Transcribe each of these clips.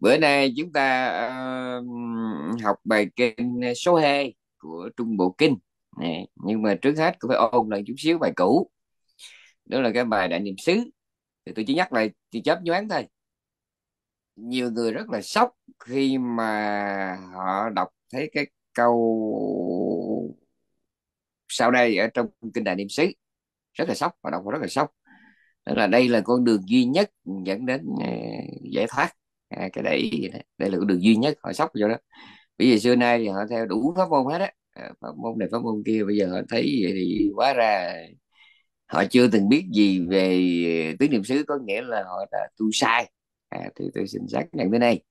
bữa nay chúng ta uh, học bài kinh số 2 của trung bộ kinh này nhưng mà trước hết cũng phải ôn lại chút xíu bài cũ đó là cái bài đại niệm xứ thì tôi chỉ nhắc lại thì chớp nhoáng thôi nhiều người rất là sốc khi mà họ đọc thấy cái câu sau đây ở trong kinh đại niệm xứ rất là sốc và đọc rất là sốc tức là đây là con đường duy nhất dẫn đến ờ, giải thoát à, cái để ý để là đường duy nhất họ sóc vô đó bây giờ xưa nay họ theo đủ pháp môn hết á à, pháp môn này pháp môn kia bây giờ họ thấy vậy thì quá ra họ chưa từng biết gì về tứ niệm xứ có nghĩa là họ đã tu sai à, thì tôi xin xác nhận thế này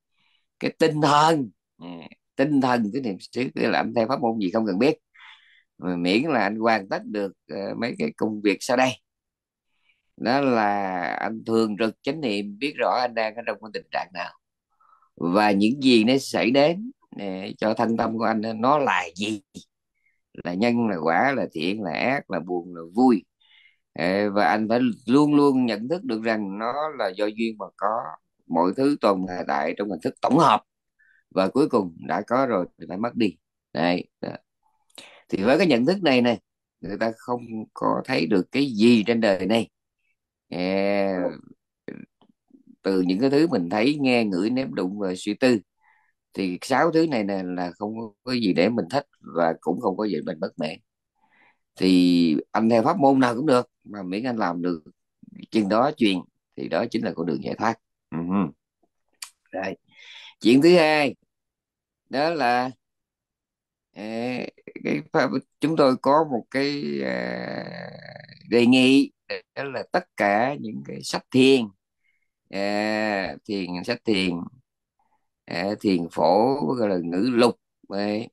cái tinh thần à, tinh thần tứ niệm xứ là làm theo pháp môn gì không cần biết miễn là anh hoàn tất được à, mấy cái công việc sau đây đó là anh thường trực chánh niệm biết rõ anh đang ở trong cái tình trạng nào và những gì nó xảy đến để cho thân tâm của anh nó là gì là nhân là quả là thiện là ác là buồn là vui và anh phải luôn luôn nhận thức được rằng nó là do duyên mà có mọi thứ tồn tại trong hình thức tổng hợp và cuối cùng đã có rồi thì phải mất đi đấy đó. thì với cái nhận thức này này người ta không có thấy được cái gì trên đời này à, từ những cái thứ mình thấy nghe ngửi nếm đụng và suy tư thì sáu thứ này nè là không có gì để mình thích và cũng không có gì mình bất mãn thì anh theo pháp môn nào cũng được mà miễn anh làm được chừng đó chuyện thì đó chính là con đường giải thoát uh-huh. Rồi. chuyện thứ hai đó là à, cái chúng tôi có một cái à, đề nghị đó là tất cả những cái sách thiền à, thiền sách thiền à, thiền phổ gọi là ngữ lục này.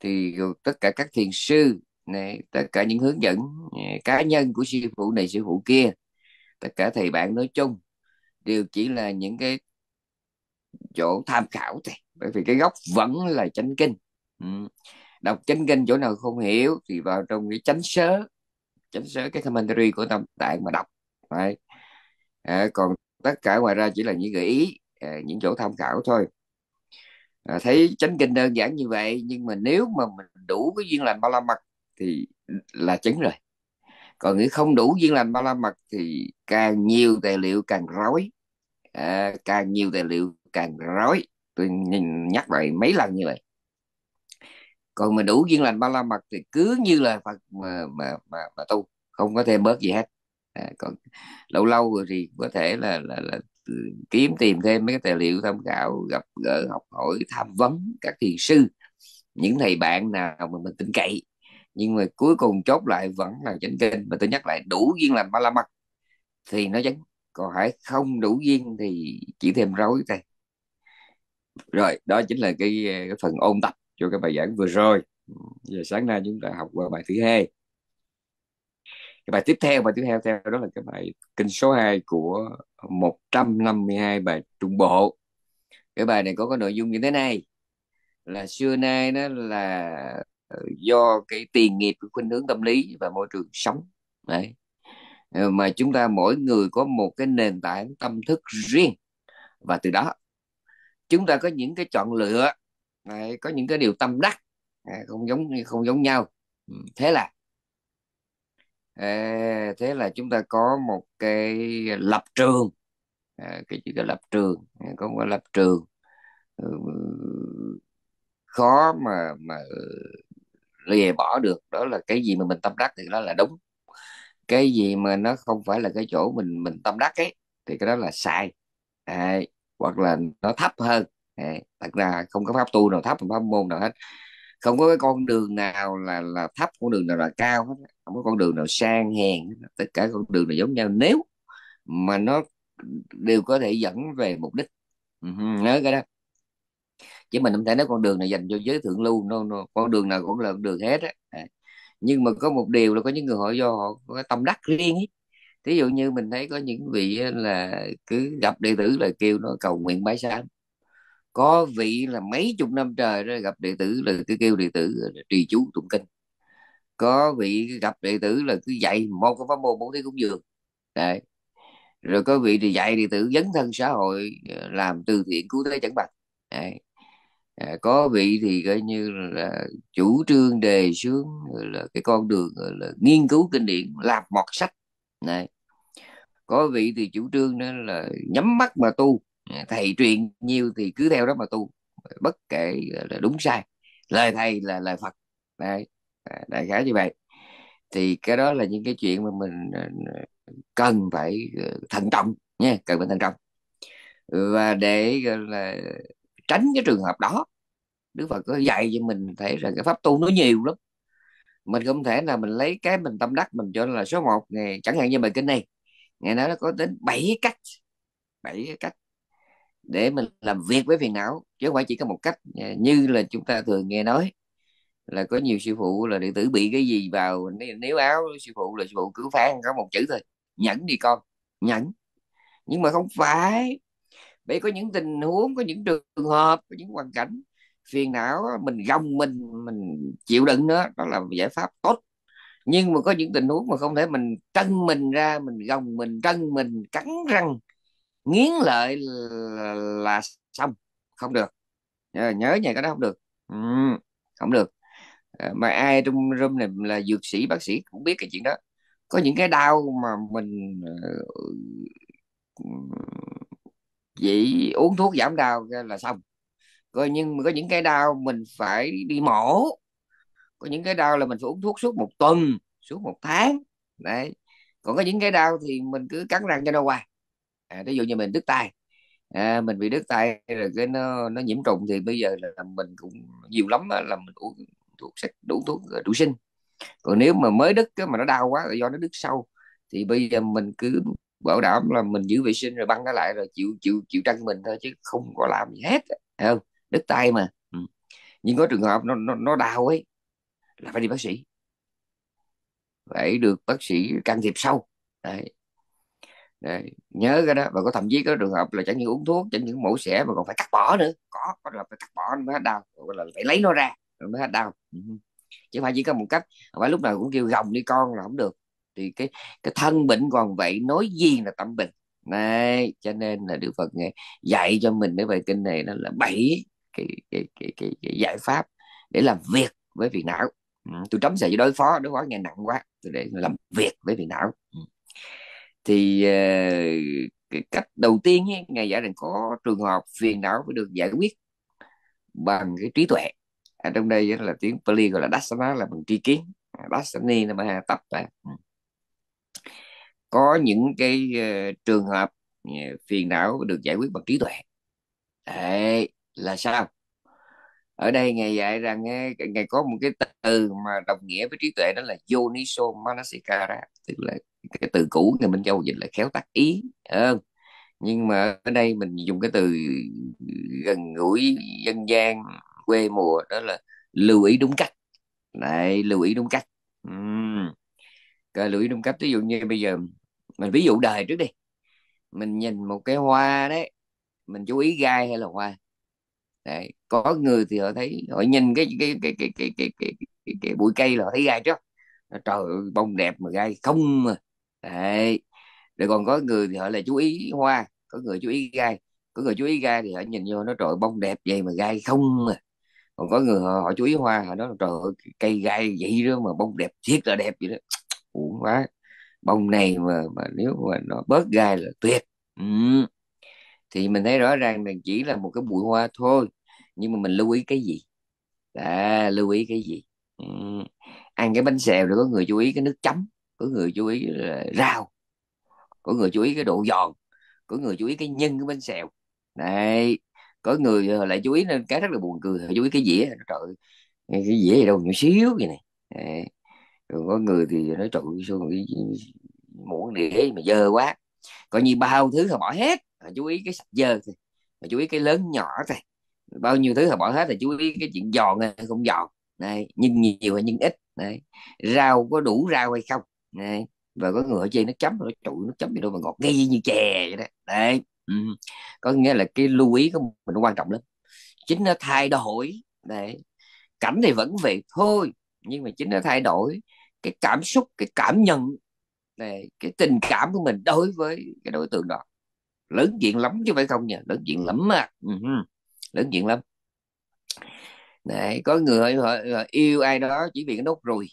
thì tất cả các thiền sư này tất cả những hướng dẫn à, cá nhân của sư phụ này sư phụ kia tất cả thầy bạn nói chung đều chỉ là những cái chỗ tham khảo thôi bởi vì cái gốc vẫn là chánh kinh ừ. đọc chánh kinh chỗ nào không hiểu thì vào trong cái chánh sớ chính xác cái commentary của tâm tạng mà đọc phải à, còn tất cả ngoài ra chỉ là những gợi ý à, những chỗ tham khảo thôi à, thấy chánh kinh đơn giản như vậy nhưng mà nếu mà mình đủ cái duyên lành ba la mật thì là chứng rồi còn nếu không đủ duyên lành ba la mật thì càng nhiều tài liệu càng rối à, càng nhiều tài liệu càng rối tôi nhắc lại mấy lần như vậy còn mà đủ duyên lành ba la mật thì cứ như là phật mà mà mà, mà tu không có thêm bớt gì hết à, còn lâu lâu rồi thì có thể là, là là kiếm tìm thêm mấy cái tài liệu tham khảo gặp gỡ học hỏi tham vấn các thiền sư những thầy bạn nào mà mình tin cậy nhưng mà cuối cùng chốt lại vẫn là chánh kinh và tôi nhắc lại đủ duyên lành ba la mật thì nó chánh còn hãy không đủ duyên thì chỉ thêm rối thôi rồi đó chính là cái, cái phần ôn tập cho cái bài giảng vừa rồi ừ, giờ sáng nay chúng ta học qua bài thứ hai cái bài tiếp theo bài tiếp theo theo đó là cái bài kinh số 2 của 152 bài trung bộ cái bài này có cái nội dung như thế này là xưa nay nó là ờ, do cái tiền nghiệp của khuynh hướng tâm lý và môi trường sống đấy ờ, mà chúng ta mỗi người có một cái nền tảng tâm thức riêng và từ đó chúng ta có những cái chọn lựa Đấy, có những cái điều tâm đắc à, không giống không giống nhau ừ, thế là à, thế là chúng ta có một cái lập trường à, cái chữ cái lập trường à, có một lập trường khó mà mà lìa bỏ được đó là cái gì mà mình tâm đắc thì đó là đúng cái gì mà nó không phải là cái chỗ mình mình tâm đắc ấy thì cái đó là sai à, hoặc là nó thấp hơn Đấy, thật ra không có pháp tu nào thấp pháp môn nào hết không có cái con đường nào là là thấp con đường nào là cao hết không có con đường nào sang hèn tất cả con đường là giống nhau nếu mà nó đều có thể dẫn về mục đích ừ, nhớ cái đó chứ mình không thể nói con đường này dành cho giới thượng lưu no, no. con đường nào cũng là con đường hết á nhưng mà có một điều là có những người họ do họ có tâm đắc riêng ấy. thí dụ như mình thấy có những vị là cứ gặp đệ tử là kêu nó cầu nguyện bái sám có vị là mấy chục năm trời rồi gặp đệ tử là cứ kêu đệ tử trì chú tụng kinh có vị gặp đệ tử là cứ dạy một cái pháp môn bốn tiếng cúng dường đấy rồi có vị thì dạy đệ tử dấn thân xã hội ờ, làm từ thiện cứu thế chẳng bằng đấy. À, có vị thì coi như là chủ trương đề xướng là cái con đường là nghiên cứu kinh điển làm mọt sách này có vị thì chủ trương đó là nhắm mắt mà tu Ờ, thầy truyền nhiều thì cứ theo đó mà tu bất kể là đúng sai lời thầy là lời phật đấy à, đại khái như vậy thì cái đó là những cái chuyện mà mình ờ, cần phải ờ, thận trọng nha cần phải thận trọng và để là tránh cái trường hợp đó Đức Phật có dạy cho mình thấy rằng cái pháp tu nó nhiều lắm mình không thể là mình lấy cái mình tâm đắc mình cho là số 1 ngày chẳng hạn như bài kinh này ngày nói nó có đến 7 cách 7 cách để mình làm việc với phiền não chứ không phải chỉ có một cách à, như là chúng ta thường nghe nói là có nhiều sư phụ là điện tử bị cái gì vào nếu áo sư phụ là sư phụ cứ phán có một chữ thôi nhẫn đi con nhẫn nhưng mà không phải bởi có những tình huống có những trường hợp có những hoàn cảnh phiền não mình gồng mình mình chịu đựng nó đó là giải pháp tốt nhưng mà có những tình huống mà không thể mình trân mình ra mình gồng mình trân mình cắn răng nghiến lợi là, là xong không được nhớ nhà cái đó không được ừ, không được ờ, mà ai trong room này là dược sĩ bác sĩ cũng biết cái chuyện đó có những cái đau mà mình chỉ ờ, ừ, uống thuốc giảm đau là xong coi nhưng mà có những cái đau mình phải đi mổ có những cái đau là mình phải uống thuốc suốt một tuần suốt một tháng đấy còn có những cái đau thì mình cứ cắn răng cho nó qua à, ví dụ như mình đứt tay à, mình bị đứt tay rồi cái nó nó nhiễm trùng thì bây giờ là mình cũng nhiều lắm là mình uống thuốc sách đủ thuốc ờ, đủ sinh còn nếu mà mới đứt mà nó đau quá là do nó đứt sâu thì bây giờ mình cứ bảo đảm là mình giữ vệ sinh rồi băng nó lại rồi chịu chịu chịu trăng mình thôi chứ không có làm gì hết không đứt tay mà ừ. nhưng có trường hợp nó nó, nó đau ấy là phải đi bác sĩ phải được bác sĩ can thiệp sâu Đấy. Đấy, nhớ cái đó và có thậm chí có trường hợp là chẳng những uống thuốc chẳng những mổ xẻ mà còn phải cắt bỏ nữa có có là phải cắt bỏ mới hết đau gọi là phải lấy nó ra mới hết đau ừ chứ phải chỉ có một cách không phải lúc nào cũng kêu gồng đi con là không được thì cái cái thân bệnh còn vậy nói gì là tâm bệnh này cho nên là đức phật ngài dạy cho mình cái bài kinh này nó là bảy cái cái, cái cái cái giải pháp để làm việc với vị não ừ, tôi trống sợ đối phó đối phó nghe nặng quá tôi để làm việc với vị não ừ thì uh, ờ, cái cách đầu tiên ấy, ngài giải rằng có trường hợp phiền não phải được giải quyết bằng cái trí tuệ ở à, trong đây là tiếng Pali gọi là dasana là bằng tri kiến à, dasani là bằng tập à. có những cái uh, trường hợp uh, phiền não được giải quyết bằng trí tuệ Đấy, là sao ở đây ngài dạy rằng ngài có một cái từ mà đồng nghĩa với trí tuệ đó là yoniso manasikara tức là cái từ cũ người minh châu dịch là khéo tác ý không? nhưng mà ở đây mình dùng cái từ gần gũi dân gian quê mùa đó là lưu ý đúng cách lại lưu ý đúng cách uhm. lưu ý đúng cách ví dụ như bây giờ mình ví dụ đời trước đi mình nhìn một cái hoa đấy mình chú ý gai hay là hoa đấy. có người thì họ thấy họ nhìn cái cái cái cái cái cái cái, cái, cái bụi cây là họ thấy gai trước trời ơi, bông đẹp mà gai không mà đấy rồi còn có người thì họ là chú ý hoa có người chú ý gai có người chú ý gai thì họ nhìn vô nó trời bông đẹp vậy mà gai không à còn có người họ, họ chú ý hoa họ nói trời ơi, cây gai vậy đó mà bông đẹp thiệt là đẹp vậy đó uổng quá bông này mà mà nếu mà nó bớt gai là tuyệt ừ. thì mình thấy rõ ràng là chỉ là một cái bụi hoa thôi nhưng mà mình lưu ý cái gì à, lưu ý cái gì ừ. ăn cái bánh xèo rồi có người chú ý cái nước chấm có người chú ý là rau có người chú ý cái độ giòn có người chú ý cái nhân của bánh xèo này có người ờ, lại chú ý nên cái rất là buồn cười chú ý cái dĩa trời cái dĩa gì đâu nhỏ xíu vậy này rồi có người thì nói trời sao cái muỗng đĩa mà dơ quá coi như bao thứ họ bỏ hết họ chú ý cái sạch dơ thôi họ chú ý cái lớn nhỏ thôi bao nhiêu thứ họ bỏ hết là chú ý cái chuyện giòn hay không giòn này nhưng nhiều hay nhưng ít này rau có đủ rau hay không đấy. và có người ở trên nó chấm nó trụ nó chấm gì đâu mà ngọt nghi như chè vậy đó đấy ừ. có nghĩa là cái lưu ý của mình nó quan trọng lắm chính nó thay đổi đấy cảnh thì vẫn vậy thôi nhưng mà chính nó thay đổi cái cảm xúc cái cảm nhận này cái tình cảm của mình đối với cái đối tượng đó lớn chuyện lắm chứ phải không nhỉ lớn chuyện lắm mà uh ừ lớn chuyện lắm Đấy, có người họ, họ yêu ai đó chỉ vì cái nốt rồi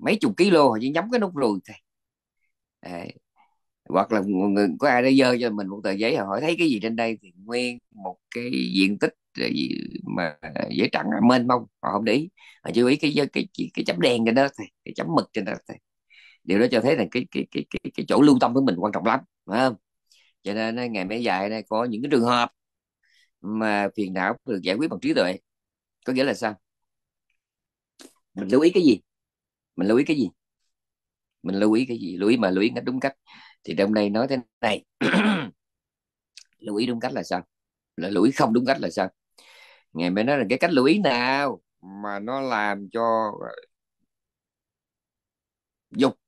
mấy chục ký lô họ chỉ nhắm cái nút rồi thôi hoặc là người, có ai đã dơ cho mình một tờ giấy họ hỏi thấy cái gì trên đây thì nguyên một cái diện tích mà giấy trắng à, mênh mông họ không để ý họ chú ý cái cái cái, cái chấm đen trên đó thôi cái chấm mực trên đó thì điều đó cho thấy là cái cái cái cái, cái chỗ lưu tâm của mình quan trọng lắm phải không cho nên ngày mấy dài này có những cái trường hợp mà phiền não được giải quyết bằng trí tuệ có nghĩa là sao mình lưu ý cái gì mình lưu ý cái gì mình lưu ý cái gì lưu ý mà lưu ý đúng cách thì hôm nay nói thế này lưu ý đúng cách là sao là lưu ý không đúng cách là sao ngày mới nói là cái cách lưu ý nào mà nó làm cho dục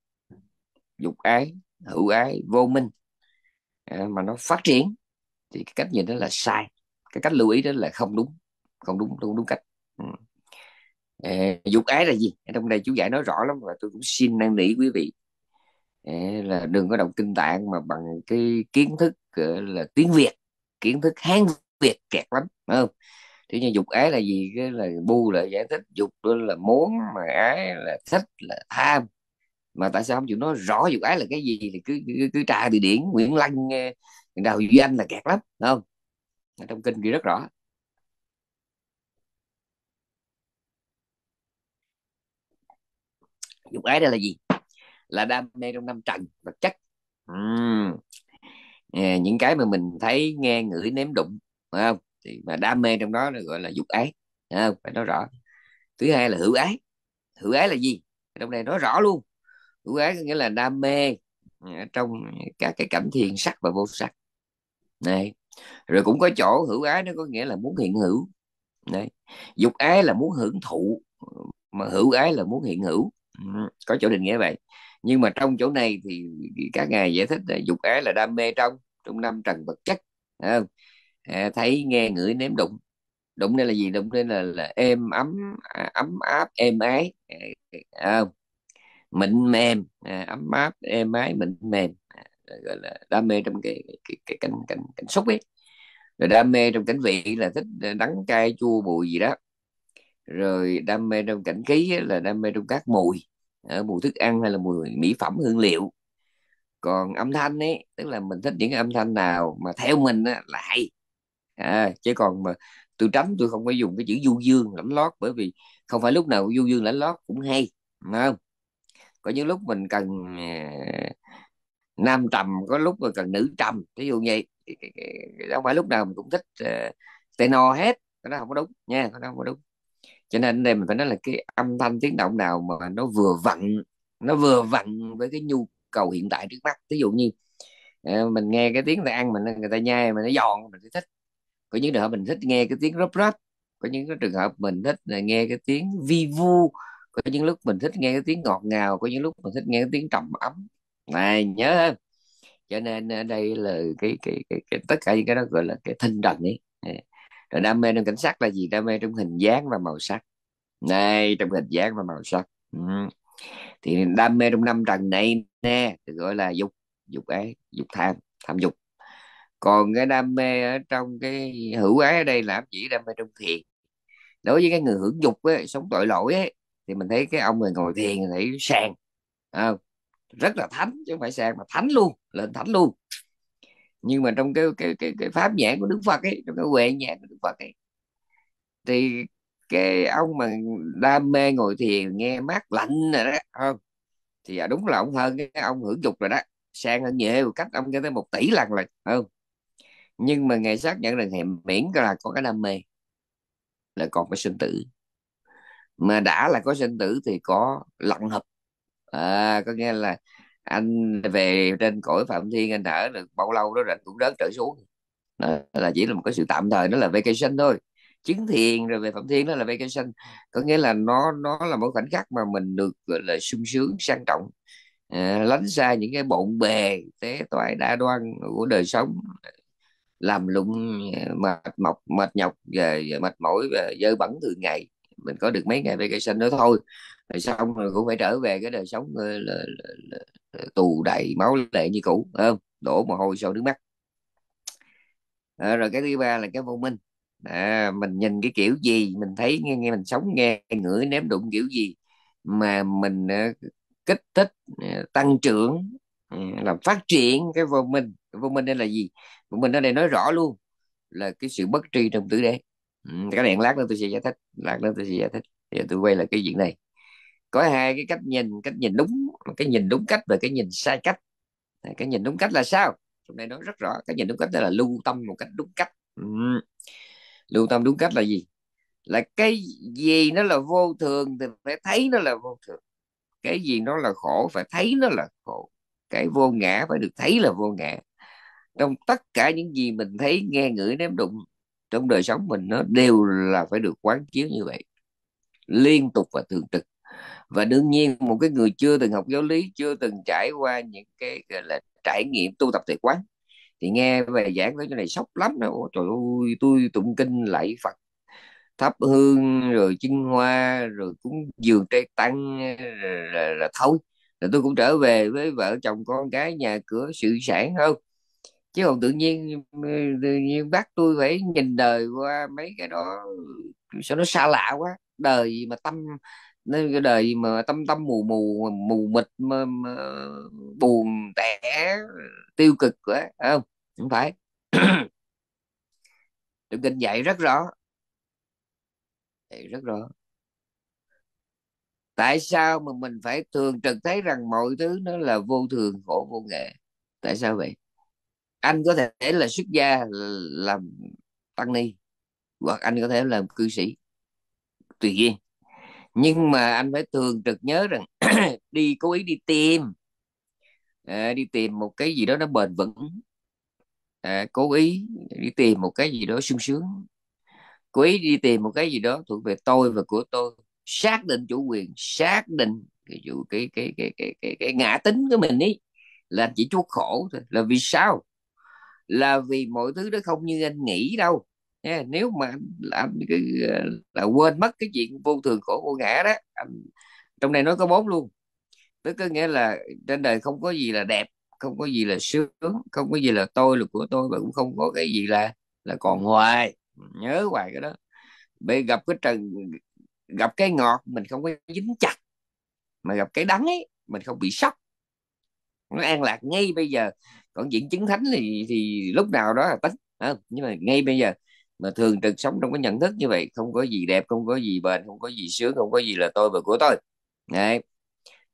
dục ái hữu ái vô minh à, mà nó phát triển thì cái cách nhìn đó là sai cái cách lưu ý đó là không đúng không đúng không đúng cách ừ dục ái là gì trong đây chú giải nói rõ lắm và tôi cũng xin năn nỉ quý vị là đừng có đọc kinh tạng mà bằng cái kiến thức ờ, là tiếng việt kiến thức hán việt kẹt lắm phải không thế nhưng dục ái là gì cái là bu là giải thích dục là muốn mà ái là thích là tham mà tại sao không chịu nói rõ dục ái là cái gì thì cứ cứ, cứ trà từ điển nguyễn lăng ờ, đào duy anh là kẹt lắm không ở trong kinh ghi rất rõ dục ái đây là gì là đam mê trong năm trần vật chất uhm. à, những cái mà mình thấy nghe ngửi nếm đụng phải không thì mà đam mê trong đó là gọi là dục ái phải không phải nói rõ thứ hai là hữu ái hữu ái là gì trong này nói rõ luôn hữu ái có nghĩa là đam mê ờ, trong các cái cảnh thiền sắc và vô sắc này rồi cũng có chỗ hữu ái nó có nghĩa là muốn hiện hữu đấy dục ái là muốn hưởng thụ mà hữu ái là muốn hiện hữu có chỗ định nghĩa vậy nhưng mà trong chỗ này thì các ngài giải thích là dục ái là đam mê trong trong năm trần vật chất không? À, thấy nghe ngửi nếm đụng đụng đây là gì đụng đây là, là êm ấm à, ấm áp êm ái à, à, không? mịn mềm à, ấm áp êm ái mịn mềm à, gọi là đam mê trong cái cái, cái cảnh cảnh cảnh xúc ấy rồi đam mê trong cảnh vị là thích đắng cay chua bùi gì đó rồi đam mê trong cảnh khí là đam mê trong các mùi ở mùi thức ăn hay là mùi mỹ phẩm hương liệu còn âm thanh ấy tức là mình thích những âm thanh nào mà theo mình á, là hay à, chứ còn mà tôi tránh tôi không có dùng cái chữ du dương lãnh lót bởi vì không phải lúc nào du dương lãnh lót cũng hay đúng không có những lúc mình cần nam trầm có lúc mà cần nữ trầm ví dụ vậy không phải lúc nào mình cũng thích uh, tenor hết nó không có đúng nha nó không có đúng cho nên đây mình phải nói là cái âm thanh tiếng động nào mà nó vừa vặn nó vừa vặn với cái nhu cầu hiện tại trước mắt ví dụ như ờ, mình nghe cái tiếng người ta ăn mình người ta nhai mình nó giòn mình thích có những trường hợp mình thích nghe cái tiếng rớp rớp có những cái trường hợp mình thích là nghe cái tiếng vi vu có những lúc mình thích nghe cái tiếng ngọt ngào có những lúc mình thích nghe cái tiếng trầm ấm này nhớ không cho nên ờ, đây là cái cái cái, cái tất cả những cái đó gọi là cái thinh trần ấy ờ rồi đam mê trong cảnh sắc là gì đam mê trong hình dáng và màu sắc này trong hình dáng và màu sắc ừ. thì đam mê trong năm trần này nè được gọi là dục dục ấy dục tham tham dục còn cái đam mê ở trong cái hữu ái ở đây là chỉ đam mê trong thiền đối với cái người hưởng dục ấy, sống tội lỗi ấy, thì mình thấy cái ông người ngồi thiền thấy sàng à, rất là thánh chứ không phải sàng mà thánh luôn lên thánh luôn nhưng mà trong cái cái cái, cái pháp nhãn của đức phật ấy trong cái huệ nhãn của đức phật ấy thì cái ông mà đam mê ngồi thiền nghe mát lạnh rồi đó không thì à, đúng là ông hơn cái ông hưởng dục rồi đó sang hơn nhiều cách ông cho tới một tỷ lần rồi không nhưng mà ngày xác nhận rằng hiểm miễn là có cái đam mê là còn cái sinh tử mà đã là có sinh tử thì có lặng hợp à, có nghĩa là anh về trên cõi phạm thiên anh ở được bao lâu đó rồi cũng đất trở xuống đó là chỉ là một cái sự tạm thời nó là vacation thôi chứng thiền rồi về phạm thiên đó là vacation có nghĩa là nó nó là một khoảnh khắc mà mình được gọi là sung sướng sang trọng à, lánh xa những cái bộn bề tế toại đa đoan của đời sống làm lụng à, mệt mọc mệt nhọc về mệt mỏi và dơ bẩn từ ngày mình có được mấy ngày vacation đó thôi rồi xong rồi cũng phải trở về cái đời sống là, ờ, là, là, là, ờ, tù đầy máu lệ như cũ không đổ mồ hôi sau nước mắt à, rồi cái thứ ba là cái vô minh à, mình nhìn cái kiểu gì mình thấy nghe nghe mình sống nghe ngửi ném đụng kiểu gì mà mình uh, kích thích uh, tăng trưởng uh, làm phát triển cái vô minh cái vô minh đây là gì vô minh ở đây nói rõ luôn là cái sự bất tri trong tứ đế ừ, cái này lát nữa tôi sẽ giải thích lát nữa tôi sẽ giải thích giờ tôi quay lại cái chuyện này có hai cái cách nhìn cách nhìn đúng cái nhìn đúng cách và cái nhìn sai cách cái nhìn đúng cách là sao hôm nay nói rất rõ cái nhìn đúng cách là lưu tâm một cách đúng cách lưu tâm đúng cách là gì là cái gì nó là vô thường thì phải thấy nó là vô thường cái gì nó là khổ phải thấy nó là khổ cái vô ngã phải được thấy là vô ngã trong tất cả những gì mình thấy nghe ngửi nếm đụng trong đời sống mình nó đều là phải được quán chiếu như vậy liên tục và thường trực và đương nhiên một cái người chưa từng học giáo lý chưa từng trải qua những cái gọi là trải nghiệm tu tập tuệ quán thì nghe về giảng cái này sốc lắm đó Ủa, trời ơi tôi tụng kinh lạy phật thắp hương rồi chinh hoa rồi cũng dường trai tăng là, là, là thôi rồi tôi cũng trở về với vợ chồng con cái nhà cửa sự sản hơn chứ còn tự nhiên tự nhiên bác tôi phải nhìn đời qua mấy cái đó sao nó xa lạ quá đời gì mà tâm nên cái đời mà tâm tâm mù mù mù mịt mà, mà, buồn tẻ tiêu cực quá không không phải được kinh dạy rất rõ dạy rất rõ tại sao mà mình phải thường trực thấy rằng mọi thứ nó là vô thường khổ vô nghệ tại sao vậy anh có thể là xuất gia làm tăng ni hoặc anh có thể làm cư sĩ tùy duyên nhưng mà anh phải thường trực nhớ rằng đi cố ý đi tìm à, đi tìm một cái gì đó nó bền vững à, cố ý đi tìm một cái gì đó sung sướng cố ý đi tìm một cái gì đó thuộc về tôi và của tôi xác định chủ quyền xác định cái chủ cái cái cái cái cái, cái ngã tính của mình ấy là chỉ chuốc khổ thôi là vì sao là vì mọi thứ đó không như anh nghĩ đâu nha nếu mà anh cái ờ, là quên mất cái chuyện vô thường khổ vô ngã đó anh, trong này nói có bốn luôn tức có nghĩa là trên đời không có gì là đẹp không có gì là sướng không có gì là tôi là của tôi và cũng không có cái gì là là còn hoài nhớ hoài cái đó bị gặp cái trần gặp cái ngọt mình không có dính chặt mà gặp cái đắng ấy mình không bị sốc nó an lạc ngay bây giờ còn diện chứng thánh thì thì lúc nào đó là tính à, nhưng mà ngay bây giờ mà thường trực sống trong cái nhận thức như vậy không có gì đẹp không có gì bền không có gì sướng không có gì là tôi và của tôi Đấy.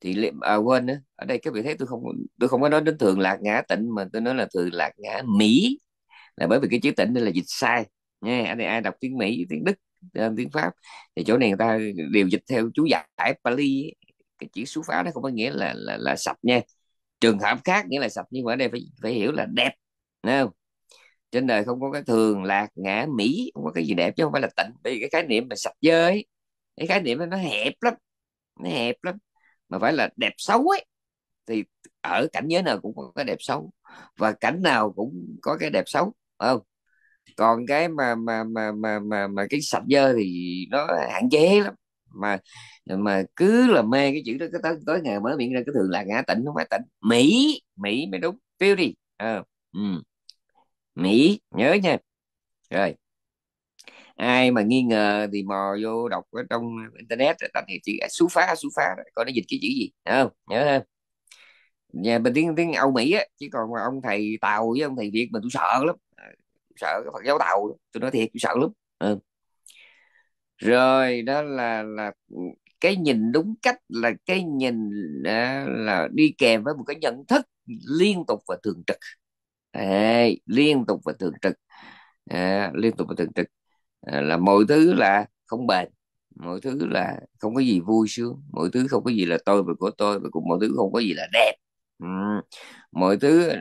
thì à, quên nữa ở đây các vị thấy tôi không tôi không có nói đến thường lạc ngã tịnh mà tôi nói là thường lạc ngã mỹ là bởi vì cái chữ tịnh đây là dịch sai nha ở đây ai đọc tiếng mỹ tiếng đức ờ, tiếng pháp thì chỗ này người ta đều dịch theo chú giải Pali ấy. cái chữ xú phá nó không có nghĩa là là là sạch nha trường hợp khác nghĩa là sạch nhưng mà ở đây phải phải hiểu là đẹp không? trên đời không có cái thường lạc ngã mỹ không có cái gì đẹp chứ không phải là tịnh vì cái khái niệm mà sạch dơ ấy cái khái niệm nó hẹp lắm nó hẹp lắm mà phải là đẹp xấu ấy thì ở cảnh giới nào cũng có cái đẹp xấu và cảnh nào cũng có cái đẹp xấu không còn cái mà mà mà mà mà, mà cái sạch dơ thì nó hạn chế lắm mà mà cứ là mê cái chữ đó cái tới tối ngày mới miệng ra cái thường là ngã tịnh không phải tịnh mỹ mỹ mới đúng tiêu đi à, ừ. Mỹ nhớ nha rồi ai mà nghi ngờ thì mò vô đọc ở trong internet tạch hiệu chữ xú phá xú phá coi nó dịch cái chữ gì Đấy không nhớ không nhà bên tiếng tiếng Âu Mỹ á chứ còn mà ông thầy Tàu với ông thầy Việt mình tôi sợ lắm à, sợ cái Phật giáo Tàu tôi nói thiệt tôi sợ lắm ừ. rồi đó là là cái nhìn đúng cách là cái nhìn à, là đi kèm với một cái nhận thức liên tục và thường trực Ê, liên tục và thường trực à, liên tục và thường trực à, là mọi thứ là không bền mọi thứ là không có gì vui sướng mọi thứ không có gì là tôi và của tôi và cũng mọi thứ không có gì là đẹp ừ. mọi thứ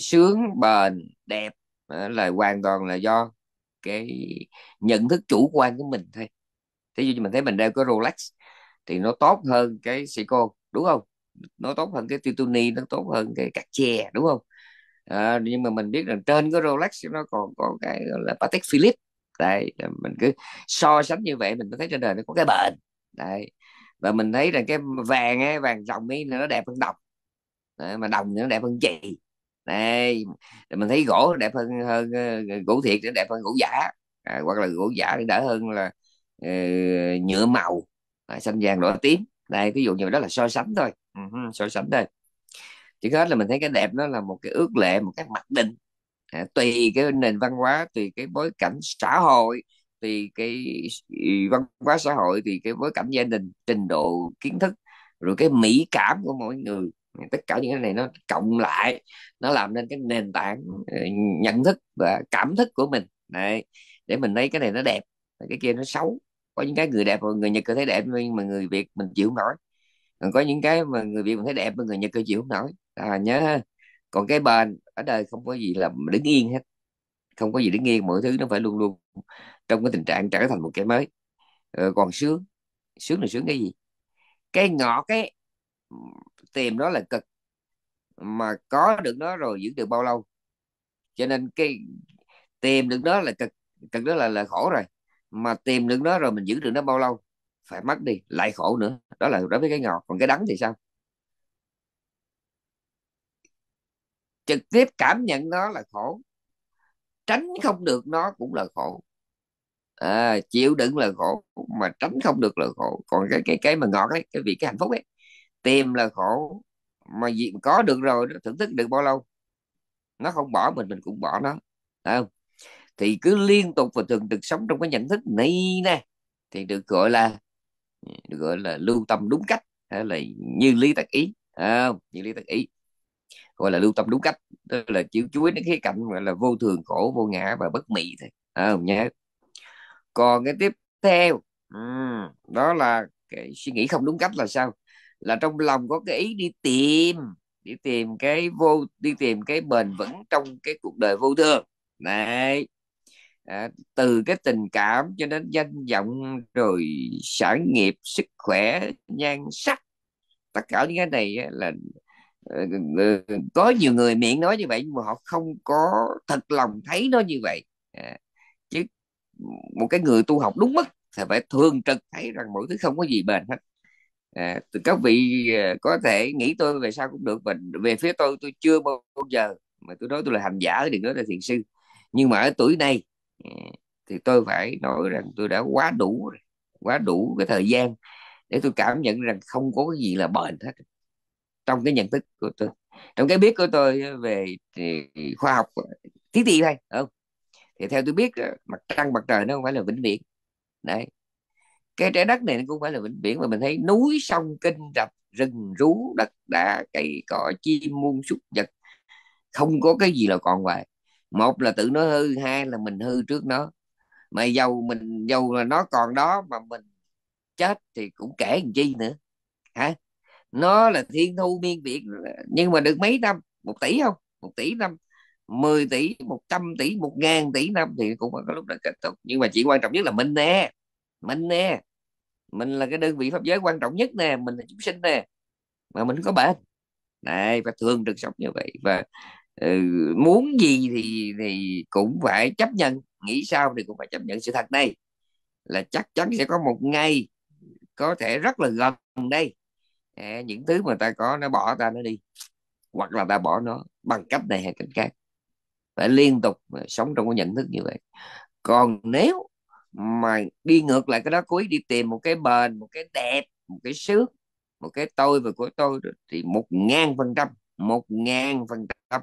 sướng bền đẹp ờ, là hoàn toàn là do cái nhận thức chủ quan của mình thôi Thế dụ như mình thấy mình đeo có Rolex thì nó tốt hơn cái Seiko đúng không nó tốt hơn cái Tituni nó tốt hơn cái Cartier đúng không à, nhưng mà mình biết rằng trên cái Rolex nó còn có cái gọi là Patek Philippe đây mình cứ so sánh như vậy mình mới thấy trên đời nó có cái bệnh đây và mình thấy rằng cái vàng ấy, vàng rồng ấy nó đẹp hơn đồng đấy, mà đồng nó đẹp hơn chì đây mình thấy gỗ đẹp hơn hơn ờ, gỗ thiệt nó đẹp hơn gỗ giả à, hoặc là gỗ giả thì đỡ hơn là uh, nhựa màu à, xanh vàng đỏ tím đây ví dụ như đó là so sánh thôi uh-huh, so sánh đây chỉ hết là mình thấy cái đẹp nó là một cái ước lệ một cái mặc định à, tùy cái nền văn hóa tùy cái bối cảnh xã hội tùy cái văn hóa xã hội tùy cái bối cảnh gia đình trình độ kiến thức rồi cái mỹ cảm của mỗi người tất cả những cái này nó cộng lại nó làm nên cái nền tảng ờ, nhận thức và cảm thức của mình Đấy, để mình thấy cái này nó đẹp cái kia nó xấu có những cái người đẹp người nhật có thấy đẹp nhưng mà người việt mình chịu nổi còn có những cái mà người việt mình thấy đẹp mà người nhật cơ chịu không nổi à, nhớ ha còn cái bền ở đời không có gì là đứng yên hết không có gì đứng yên mọi thứ nó phải luôn luôn trong cái tình trạng trở thành một cái mới ờ, còn sướng sướng là sướng cái gì cái ngọt cái tìm đó là cực mà có được nó rồi giữ được bao lâu cho nên cái tìm được nó là cực cực đó là là khổ rồi mà tìm được nó rồi mình giữ được nó bao lâu phải mất đi lại khổ nữa đó là đối với cái ngọt còn cái đắng thì sao trực tiếp cảm nhận nó là khổ tránh không được nó cũng là khổ à, chịu đựng là khổ mà tránh không được là khổ còn cái cái cái mà ngọt ấy cái vị cái hạnh phúc ấy tìm là khổ mà gì có được rồi nó thưởng thức được bao lâu nó không bỏ mình mình cũng bỏ nó Đấy thì cứ liên tục và thường được sống trong cái nhận thức này nè thì được gọi là được gọi là lưu tâm đúng cách hay là như lý tác ý à, như lý tác ý gọi là lưu tâm đúng cách tức là chịu chuối đến cái cạnh gọi là vô thường khổ vô ngã và bất mị thôi à, nhớ còn cái tiếp theo đó là cái suy nghĩ không đúng cách là sao là trong lòng có cái ý đi tìm đi tìm cái vô đi tìm cái bền vững trong cái cuộc đời vô thường này à, từ cái tình cảm cho đến danh vọng rồi sản nghiệp sức khỏe nhan sắc tất cả những cái này là ờ, ờ, có nhiều người miệng nói như vậy nhưng mà họ không có thật lòng thấy nó như vậy à, chứ một cái người tu học đúng mức thì phải thường trực thấy rằng mọi thứ không có gì bền hết à, từ các vị ờ, có thể nghĩ tôi về sao cũng được và về phía tôi tôi chưa bao giờ mà tôi nói tôi là hành giả thì nói là thiền sư nhưng mà ở tuổi này Ừ, thì tôi phải nói rằng tôi đã quá đủ quá đủ cái thời gian để tôi cảm nhận rằng không có cái gì là bền hết trong cái nhận thức của tôi trong cái biết của tôi về ừ, khoa học ừ, tí tị thôi không thì theo tôi biết mặt trăng mặt trời nó không phải là vĩnh viễn đấy cái trái đất này nó cũng phải là vĩnh viễn mà mình thấy núi sông kinh rạch rừng rú đất đá cây cỏ chim muôn súc vật không có cái gì là còn hoài một là tự nó hư hai là mình hư trước nó mà dầu mình dầu là nó còn đó mà mình chết thì cũng kể làm chi nữa hả nó là thiên thu miên việt nhưng mà được mấy năm một tỷ không một tỷ năm 10 tỷ 100 tỷ 1 ngàn tỷ năm thì cũng có lúc đã kết thúc nhưng mà chỉ quan trọng nhất là mình nè mình nè mình là cái đơn vị pháp giới quan trọng nhất nè mình là chúng sinh nè mà mình có bệnh này và thường được sống như vậy và Ừ, muốn gì thì thì cũng phải chấp nhận nghĩ sao thì cũng phải chấp nhận sự thật đây là chắc chắn sẽ có một ngày có thể rất là gần đây những thứ mà ta có nó bỏ ta nó đi hoặc là ta bỏ nó bằng cách này hay cách khác phải liên tục sống trong cái nhận thức như vậy còn nếu mà đi ngược lại cái đó cuối đi tìm một cái bền một cái đẹp một cái sướng một cái tôi và của tôi thì một ngàn phần trăm một ngàn phần trăm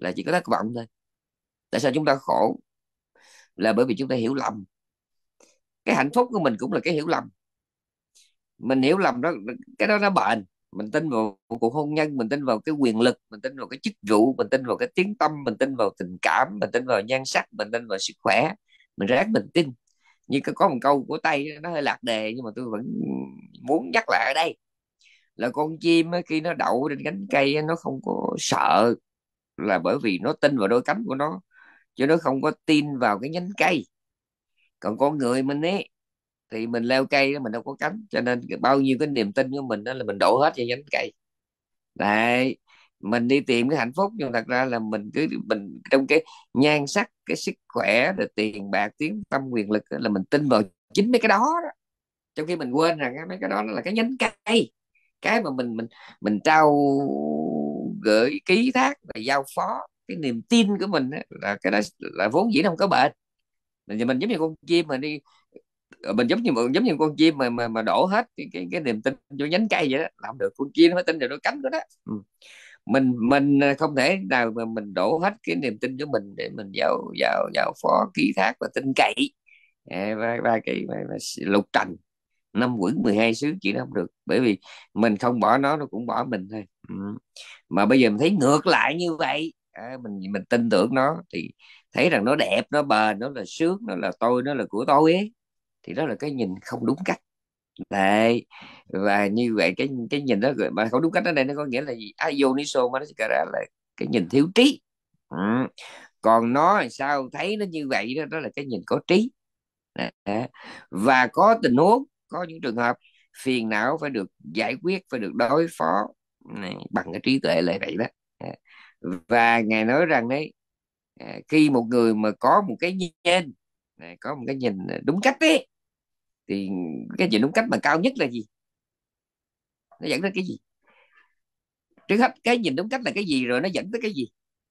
là chỉ có thất vọng thôi tại sao chúng ta khổ là bởi vì chúng ta hiểu lầm cái hạnh phúc của mình cũng là cái hiểu lầm mình hiểu lầm đó cái đó nó bền mình tin vào cuộc hôn nhân mình tin vào cái quyền lực mình tin vào cái chức vụ mình tin vào cái tiếng tâm mình tin vào tình cảm mình tin vào nhan sắc mình tin vào sức khỏe mình ráng mình tin như có một câu của tay nó hơi lạc đề nhưng mà tôi vẫn muốn nhắc lại ở đây là con chim khi nó đậu trên cánh cây nó không có sợ là bởi vì nó tin vào đôi cánh của nó chứ nó không có tin vào cái nhánh cây còn con người mình ấy thì mình leo cây đó mình đâu có cánh cho nên bao nhiêu cái niềm tin của mình đó là mình đổ hết vào nhánh cây đấy mình đi tìm cái hạnh phúc nhưng thật ra là mình cứ mình trong cái nhan sắc cái sức khỏe rồi tiền bạc tiếng tâm quyền lực là mình tin vào chính mấy cái đó, đó. trong khi mình quên rằng mấy cái đó là cái nhánh cây cái mà mình mình mình trao gửi ký thác và giao phó cái niềm tin của mình là cái đó là vốn dĩ không có bệnh mình mình giống như con chim mà đi ờ, mình giống như giống như con chim mà mà mà đổ hết cái cái, cái niềm tin vô nhánh cây vậy đó làm được con chim mới tin được nó cánh của đó ừ. mình mình ờ, không thể nào mà mình đổ hết cái niềm tin của mình để mình vào vào vào phó ký thác và tin cậy dạ, và và cái lục trần năm quẩn 12 xứ chỉ không được bởi vì mình không bỏ nó nó cũng bỏ mình thôi Ừ. mà bây giờ mình thấy ngược lại như vậy à, mình mình tin tưởng nó thì thấy rằng nó đẹp nó bền nó là sướng nó là tôi nó là của tôi ấy thì đó là cái nhìn không đúng cách đấy và như vậy cái cái nhìn đó mà không đúng cách ở đây nó có nghĩa là gì ayoniso à, mà nó sẽ ra là cái nhìn thiếu trí ừ. còn nó sao thấy nó như vậy đó đó là cái nhìn có trí đấy. và có tình huống có những trường hợp phiền não phải được giải quyết phải được đối phó này, bằng cái trí tuệ lại vậy đó dạ. và ngài nói rằng đấy à, khi một người mà có một cái nhìn này, có một cái nhìn đúng cách ấy thì cái nhìn đúng cách mà cao nhất là gì nó dẫn tới cái gì trước hết cái nhìn đúng cách là cái gì rồi nó dẫn tới cái gì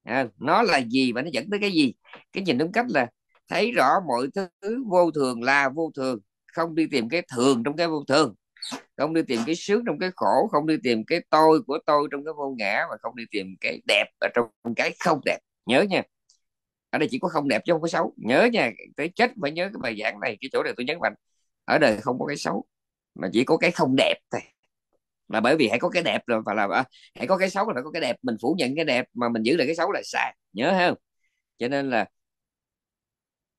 à, nó là gì và nó dẫn tới cái gì cái nhìn đúng cách là thấy rõ mọi thứ vô thường là vô thường không đi tìm cái thường trong cái vô thường không đi tìm cái sướng trong cái khổ không đi tìm cái tôi của tôi trong cái vô ngã và không đi tìm cái đẹp ở trong cái không đẹp nhớ nha ở đây chỉ có không đẹp chứ không có xấu nhớ nha tới chết phải nhớ cái bài giảng này cái chỗ này tôi nhấn mạnh ở đời không có cái xấu mà chỉ có cái không đẹp thôi là bởi vì hãy có cái đẹp rồi và là à, hãy có cái xấu là có cái đẹp mình phủ nhận cái đẹp mà mình giữ lại cái xấu là sai nhớ không cho nên là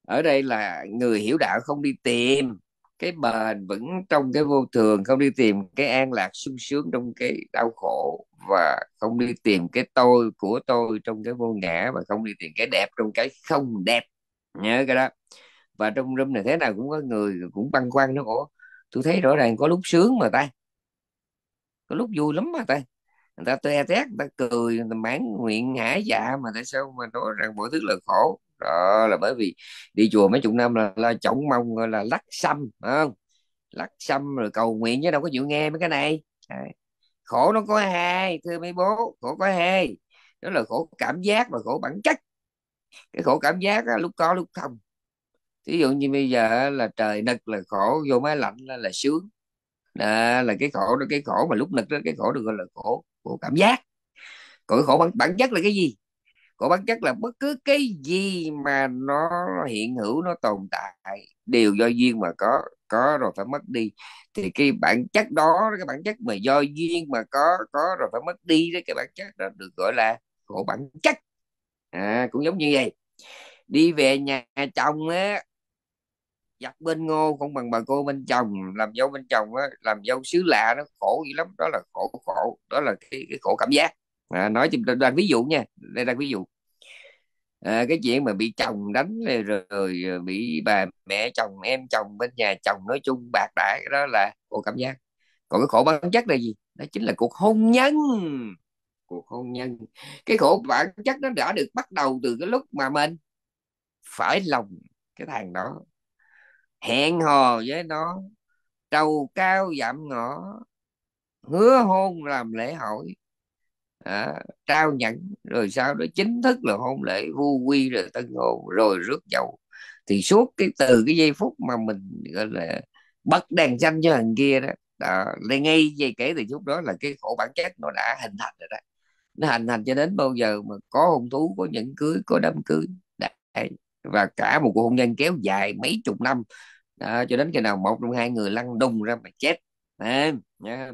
ở đây là người hiểu đạo không đi tìm cái bền vững trong cái vô thường không đi tìm cái an lạc sung sướng trong cái đau khổ và không đi tìm cái tôi của tôi trong cái vô ngã và không đi tìm cái đẹp trong cái không đẹp nhớ cái đó và trong room này thế nào cũng có người cũng băn khoăn nó ủa tôi thấy rõ ràng có lúc sướng mà ta có lúc vui lắm mà ta người ta toe tét người ta cười người ta mãn nguyện ngã dạ mà tại sao mà nói rằng mọi thứ là khổ đó là bởi vì đi chùa mấy chục năm là, là chổng mông gọi là lắc xăm không lắc xăm rồi cầu nguyện chứ đâu có chịu nghe mấy cái này khổ nó có hai thưa mấy bố khổ có hai đó là khổ cảm giác và khổ bản chất cái khổ cảm giác á, lúc có lúc không thí dụ như bây giờ là trời nực là khổ vô máy lạnh là, là sướng đó, là cái khổ đó cái khổ mà lúc nực đó cái khổ được gọi là khổ của cảm giác còn cái khổ bản, bản chất là cái gì của bản chất là bất cứ cái gì mà nó hiện hữu nó tồn tại đều do duyên mà có có rồi phải mất đi thì cái bản chất đó cái bản chất mà do duyên mà có có rồi phải mất đi đấy cái bản chất đó được gọi là khổ bản chất à, cũng giống như vậy đi về nhà chồng á giặt bên ngô không bằng bà cô bên chồng làm dâu bên chồng á làm dâu xứ lạ nó khổ dữ lắm đó là khổ khổ đó là cái, cái khổ cảm giác à, nói cho đoàn ví dụ nha đây là ví dụ à, cái chuyện mà bị chồng đánh rồi, rồi, ờ, bị bà mẹ chồng em chồng bên nhà chồng nói chung bạc đại đó là khổ cảm giác còn cái khổ bản chất là gì đó chính là cuộc hôn nhân cuộc hôn nhân cái khổ bản chất nó đã được bắt đầu từ cái lúc mà mình phải lòng cái thằng đó hẹn hò với nó trầu cao giảm ngõ hứa hôn làm lễ hỏi à, trao nhận rồi sau đó chính thức là hôn lễ vu quy rồi tân hôn rồi rước dậu thì suốt cái từ cái giây phút mà mình gọi là bắt đèn xanh cho thằng kia đó đó lên ngay về kể từ lúc đó là cái khổ bản chất nó đã hình thành rồi đó nó hình thành cho đến bao giờ mà có hôn thú có những cưới có đám cưới Đấy. và cả một cuộc hôn nhân kéo dài mấy chục năm đó, cho đến khi nào một trong hai người lăn đùng ra mà chết à, nha.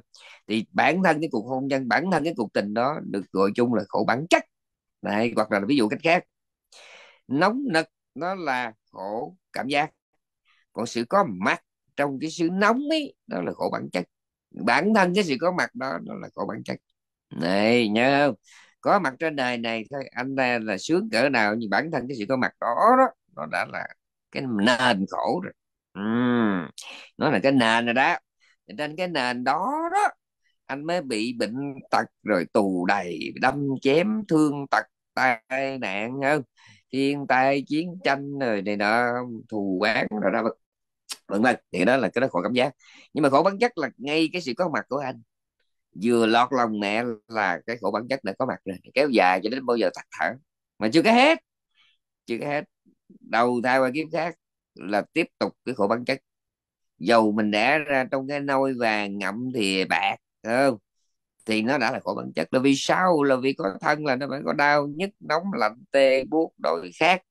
thì bản thân cái cuộc hôn nhân bản thân cái cuộc tình đó được gọi chung là khổ bản chất này hoặc là ví dụ cách khác nóng nực nó là khổ cảm giác còn sự có mặt trong cái sự nóng ấy đó là khổ bản chất bản thân cái sự có mặt đó nó là khổ bản chất này nhớ không? có mặt trên đời này thôi anh ta là sướng cỡ nào nhưng bản thân cái sự có mặt đó đó nó đã là cái nền khổ rồi ừ. nó là cái nền rồi đó trên cái nền đó đó anh mới bị bệnh tật rồi tù đầy đâm chém thương tật tai nạn không ừ, thiên tai chiến tranh rồi này nọ thù oán rồi ra đó vân vân thì đó là cái đó khổ cảm giác nhưng mà khổ bản chất là ngay cái sự có mặt của anh vừa lọt lòng mẹ là cái khổ bản chất đã có mặt rồi kéo dài cho đến bao giờ tắt thở mà chưa có hết chưa có hết đầu thai qua kiếp khác là tiếp tục cái khổ bản chất dầu mình đẻ ra trong cái nôi vàng ngậm thì bạc không thì nó đã là khổ bản chất là vì sao là vì có thân là nó phải có đau nhức nóng lạnh tê buốt đôi khác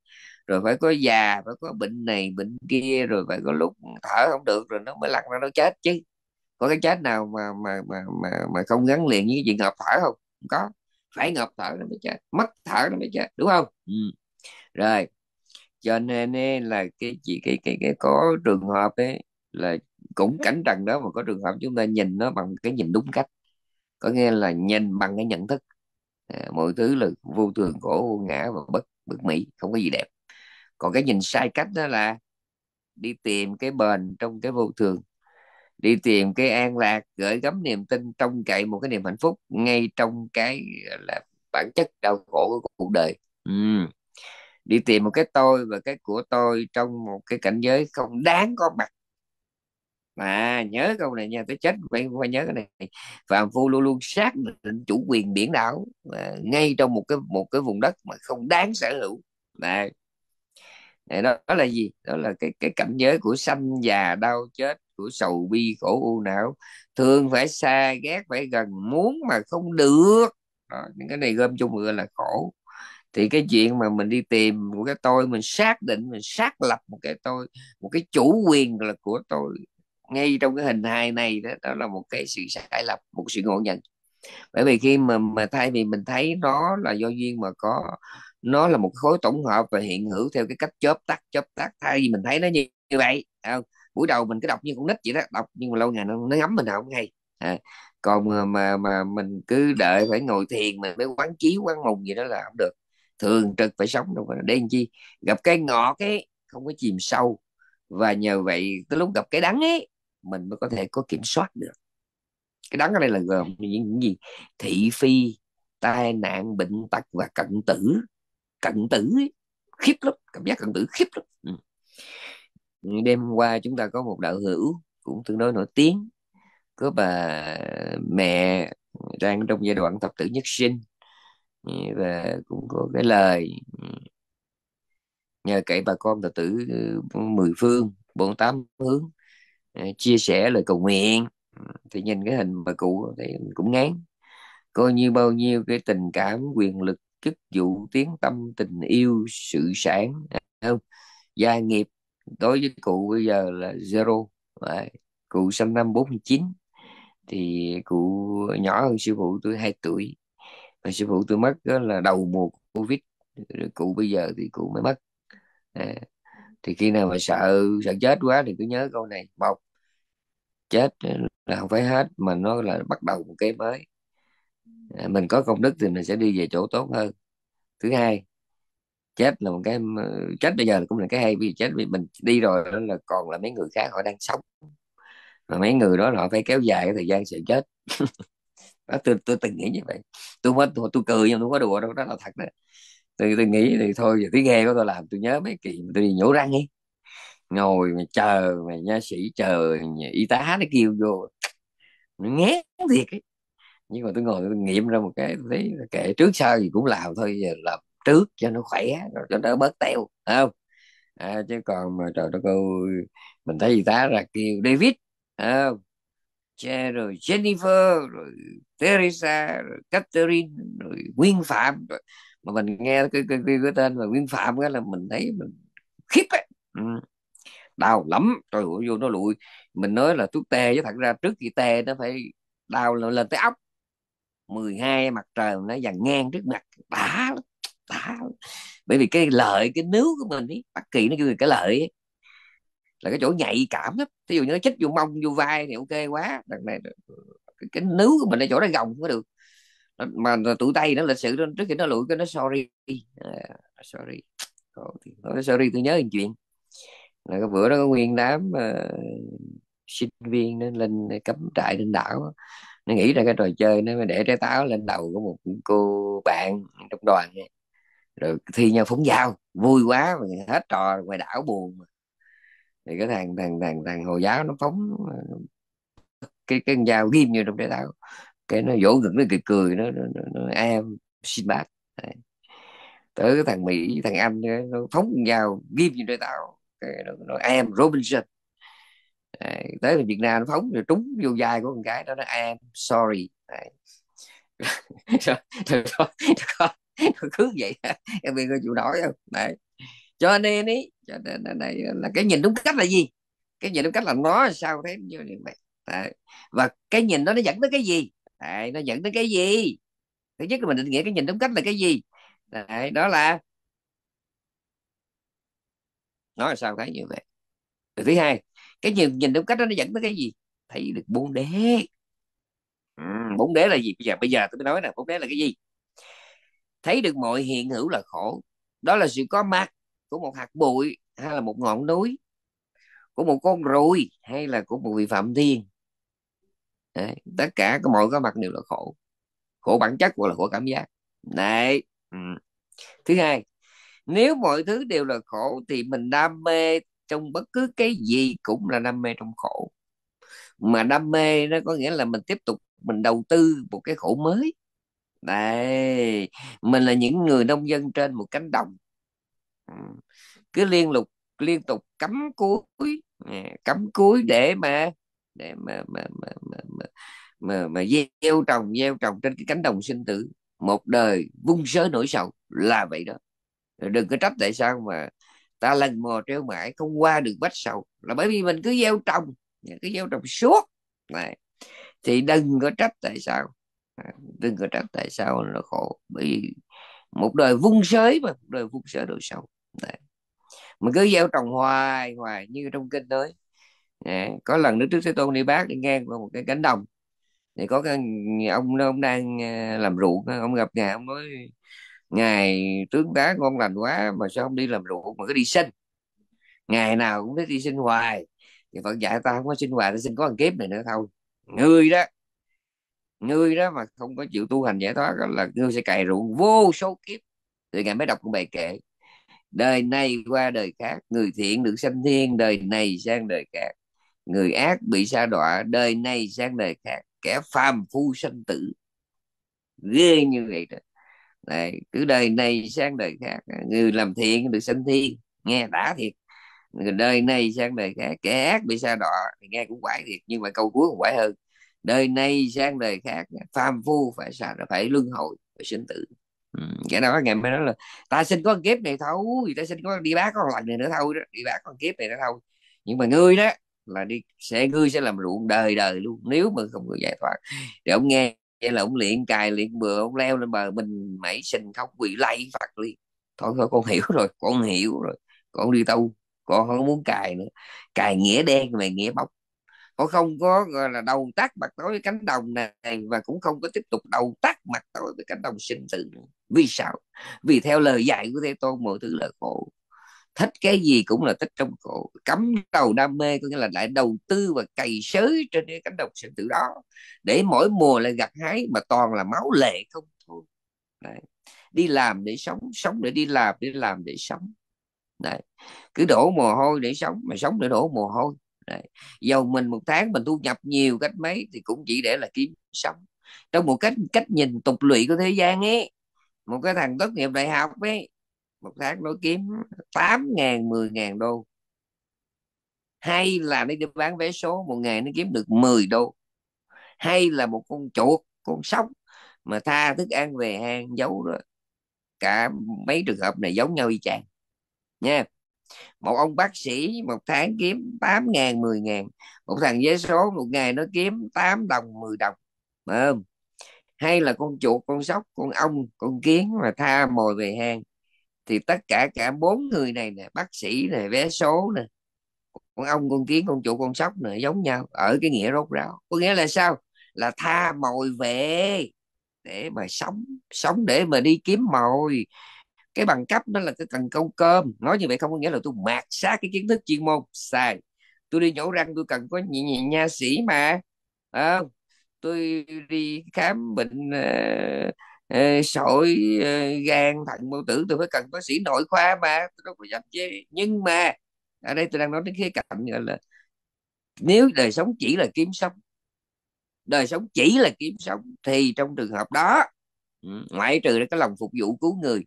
rồi phải có già phải có bệnh này bệnh kia rồi phải có lúc thở không được rồi nó mới lăn ra nó chết chứ có cái chết nào mà mà mà mà, mà không gắn liền với chuyện ngập thở không? không có phải ngập thở nó mới chết mất thở nó mới chết đúng không ừ. rồi cho nên là cái gì cái cái cái có trường hợp ấy là cũng ừ. cánh trần đó mà có trường hợp chúng ta nhìn nó bằng cái nhìn đúng cách có nghĩa là nhìn bằng cái nhận thức à, mọi thứ là vô thường cổ vô ngã và bất bất mỹ không có gì đẹp còn cái nhìn sai cách đó là đi tìm cái bền trong cái vô thường đi tìm cái an lạc gửi gắm niềm tin trong cậy một cái niềm hạnh phúc ngay trong cái là bản chất đau khổ của cuộc đời ừ. đi tìm một cái tôi và cái của tôi trong một cái cảnh giới không đáng có mặt mà nhớ câu này nha tới chết phải, phải nhớ cái này và vua luôn luôn xác định chủ quyền biển đảo à, ngay trong một cái một cái vùng đất mà không đáng sở hữu này đó, đó là gì đó là cái cái cảnh giới của sanh già đau chết của sầu bi khổ u não thường phải xa ghét phải gần muốn mà không được đó, những cái này gom chung gọi là khổ thì cái chuyện mà mình đi tìm một cái tôi mình xác định mình xác lập một cái tôi một cái chủ quyền là của tôi ngay trong cái hình hài này đó, đó là một cái sự sai lầm một sự ngộ nhận bởi vì khi mà mà thay vì mình thấy nó là do duyên mà có nó là một khối tổng hợp và hiện hữu theo cái cách chớp tắt chớp tắt thay vì mình thấy nó như, như vậy à, buổi đầu mình cứ đọc như con nít vậy đó đọc nhưng mà lâu ngày nó, nó ngắm mình không hay à, còn mà, mà mà mình cứ đợi phải ngồi thiền mà mới quán chiếu quán mùng gì đó là không được thường trực phải sống đâu để làm chi gặp cái ngọt cái không có chìm sâu và nhờ vậy tới lúc gặp cái đắng ấy mình mới có thể có kiểm soát được cái đắng ở đây là gồm những gì thị phi tai nạn bệnh tật và cận tử cận tử ấy. khiếp lắm cảm giác cận tử khiếp lắm ừ. đêm qua chúng ta có một đạo hữu cũng tương đối nổi tiếng có bà mẹ đang trong giai đoạn thập tử nhất sinh ừ, và cũng có cái lời ừ, nhờ kể bà con đệ tử mười phương bốn tám hướng Ờ, chia sẻ lời cầu nguyện ừ, thì nhìn cái hình bà cụ thì cũng ngán coi như bao nhiêu cái tình cảm quyền lực chức vụ tiếng tâm tình yêu sự sản à, không gia nghiệp đối với cụ bây giờ là zero Đấy. cụ sinh năm 49 thì cụ nhỏ hơn sư phụ tôi 2 tuổi và sư phụ tôi mất đó là đầu mùa covid Rồi cụ bây giờ thì cụ mới mất à. thì khi nào mà sợ sợ chết quá thì cứ nhớ câu này một chết là không phải hết mà nó là bắt đầu một cái mới à, mình có công đức thì mình sẽ đi về chỗ tốt hơn thứ hai chết là một cái chết bây giờ cũng là cái hay vì chết vì mình đi rồi đó là còn là mấy người khác họ đang sống mà mấy người đó họ phải kéo dài cái thời gian sự chết đó, tôi tôi từng nghĩ như vậy tôi mới tôi, tôi cười nhưng tôi có đùa đâu đó là thật đó tôi, tôi nghĩ thì thôi giờ tiếng ghê của tôi làm tôi nhớ mấy kỳ tôi đi nhổ răng ấy ngồi mà chờ mà nha sĩ chờ y tá nó kêu vô nó ngán thiệt ấy nhưng mà tôi ngồi tôi nghiệm ra một cái tôi thấy kệ trước sau gì cũng làm thôi giờ làm trước cho nó khỏe rồi cho nó bớt teo không à, chứ còn mà trời đất ơi mình thấy y tá ra kêu David không rồi Jennifer rồi Teresa rồi Catherine rồi Nguyên Phạm rồi. mà mình nghe cái cái, cái, cái tên là Nguyên Phạm đó là mình thấy mình khiếp ấy. Ừ đau lắm tôi ơi vô nó lụi mình nói là thuốc tê chứ thật ra trước khi tê nó phải đau lên tới ốc 12 mặt trời nó dằn ngang trước mặt đã đã bởi vì cái lợi cái nướu của mình ấy bất kỳ nó kêu cái lợi ấy, là cái chỗ nhạy cảm lắm ví dụ như nó chích vô mông vô vai thì ok quá đằng này cái, cái nướu của mình ở chỗ nó gồng không có được mà tụi tay nó lịch sự trước khi nó lụi cái nó sorry à, sorry oh, thì nói sorry tôi nhớ một chuyện là cái bữa đó có nguyên đám uh, sinh viên nó lên cắm trại trên đảo nó nghĩ ra cái trò chơi nó mới để trái táo lên đầu của một cô bạn trong đoàn này. rồi thi nhau phóng dao vui quá mà hết trò ngoài đảo buồn mà thì cái thằng thằng thằng thằng hồi giáo nó phóng ờ, cái cái dao ghim vô trong trái táo cái nó vỗ ngực nó cười cười nó nó, nó, nó em xin bác tới cái thằng mỹ thằng anh nó phóng dao ghim vô trái táo nó I am Robinson Đấy, tới Việt Nam nó phóng rồi trúng vô vai của con gái đó nó I am sorry Đấy. rồi, rồi, rồi, rồi, rồi, cứ vậy em biết có chịu nổi không Đấy. cho nên ý cho nên là, này, là cái nhìn đúng cách là gì cái nhìn đúng cách là nó sao thế như vậy Đấy. và cái nhìn đó nó dẫn tới cái gì Đấy, nó dẫn tới cái gì thứ nhất là mình định nghĩa cái nhìn đúng cách là cái gì Đấy, đó là nói là sao thấy như vậy Từ thứ hai cái nhìn nhìn đúng cách đó nó dẫn tới cái gì thấy được bốn đế ừ, bốn đế là gì bây giờ bây giờ tôi mới nói là bốn đế là cái gì thấy được mọi hiện hữu là khổ đó là sự có mặt của một hạt bụi hay là một ngọn núi của một con ruồi hay là của một vị phạm thiên Đấy, tất cả có mọi có mặt đều là khổ khổ bản chất hoặc là khổ cảm giác Này, ừ. thứ hai nếu mọi thứ đều là khổ thì mình đam mê trong bất cứ cái gì cũng là đam mê trong khổ mà đam mê nó có nghĩa là mình tiếp tục mình đầu tư một cái khổ mới đây mình là những người nông dân trên một cánh đồng cứ liên lục liên tục cắm cúi cắm cúi để mà để mà mà mà mà mà, mà, mà gieo trồng gieo trồng trên cái cánh đồng sinh tử một đời vung sớ nổi sầu là vậy đó đừng có trách tại sao mà ta lần mò treo mãi không qua được bách sầu là bởi vì mình cứ gieo trồng cứ gieo trồng suốt này thì đừng có trách tại sao à, đừng có trách tại sao nó khổ bởi vì một đời vung sới mà một đời vung sới đời sâu này. mình cứ gieo trồng hoài hoài như trong kinh tới có lần đức trước thế tôn đi bác đi ngang qua một cái cánh đồng thì có cái ông ông đang à, làm ruộng ông gặp nhà ông nói ngày tướng tá ngon lành quá mà sao không đi làm ruộng mà cứ đi sinh ngày nào cũng thích đi sinh hoài thì phật dạy ta không có sinh hoài ta sinh có một kiếp này nữa thôi ngươi đó ngươi đó mà không có chịu tu hành giải thoát đó là ngươi sẽ cày ruộng vô số kiếp thì ngày mới đọc cũng bài kệ đời này qua đời khác người thiện được sanh thiên đời này sang đời khác người ác bị sa đọa đời này sang đời khác kẻ phàm phu sanh tử ghê như vậy đó Đấy, cứ đời này sang đời khác người làm thiện được sinh thiên nghe đã thiệt người đời này sang đời khác kẻ ác bị sa đọa thì nghe cũng quải thiệt nhưng mà câu cuối cũng quải hơn đời này sang đời khác phàm phu phải sa phải luân hồi phải sinh tử ừ, cái đó ngày mới nói là ta sinh có kiếp này thôi ta sinh có đi bác có lần này nữa thôi đó đi bác con kiếp này nữa thôi nhưng mà ngươi đó là đi sẽ ngươi sẽ làm ruộng đời đời luôn nếu mà không được giải thoát thì ông nghe vậy là ông luyện cài luyện bừa ông leo lên bờ mình nảy sinh khóc quỳ lạy phật đi thôi thôi con hiểu rồi con hiểu rồi con đi tu con không muốn cài nữa cài nghĩa đen mà nghĩa bóng họ không có gọi là đầu tác mặt tối với cánh đồng này và cũng không có tiếp tục đầu tác mặt tối với cánh đồng sinh tử vì sao vì theo lời dạy của thế tôn mọi thứ là khổ thích cái gì cũng là thích trong cổ cấm đầu đam mê có nghĩa là lại đầu tư và cày sới trên cái cánh đồng sinh tử đó để mỗi mùa lại gặt hái mà toàn là máu lệ không thôi Đấy. đi làm để sống sống để đi làm để làm để sống Đấy. cứ đổ mồ hôi để sống mà sống để đổ mồ hôi Đấy. dầu mình một tháng mình thu nhập nhiều cách mấy thì cũng chỉ để là kiếm sống trong một cách cách nhìn tục lụy của thế gian ấy một cái thằng tốt nghiệp đại học ấy một tháng nó kiếm 8 ngàn 10 ngàn đô hay là nó đi bán vé số một ngày nó kiếm được 10 đô hay là một con chuột con sóc mà tha thức ăn về hang giấu đó cả mấy trường hợp này giống nhau y chang nha một ông bác sĩ một tháng kiếm 8 ngàn 10 ngàn một thằng vé số một ngày nó kiếm 8 đồng 10 đồng mà không? hay là con chuột con sóc con ong con kiến mà tha mồi về hang thì tất cả cả bốn người này nè bác sĩ này vé số nè con ông con kiến con chủ con sóc này giống nhau ở cái nghĩa rốt ráo có nghĩa là sao là tha mồi về để mà sống sống để mà đi kiếm mồi cái bằng cấp nó là cái cần câu cơm nói như vậy không có nghĩa là tôi mạt sát cái kiến thức chuyên môn sai tôi đi nhổ răng tôi cần có nhị, nhị nha sĩ mà à, tôi đi khám bệnh uh, sỏi ờ, gan thận bao tử tôi phải cần bác sĩ nội khoa mà tôi đâu có dám chứ nhưng mà ở đây tôi đang nói đến khía cạnh là nếu đời sống chỉ là kiếm sống đời sống chỉ là kiếm sống thì trong trường hợp đó ừ, ngoại trừ cái lòng phục vụ cứu người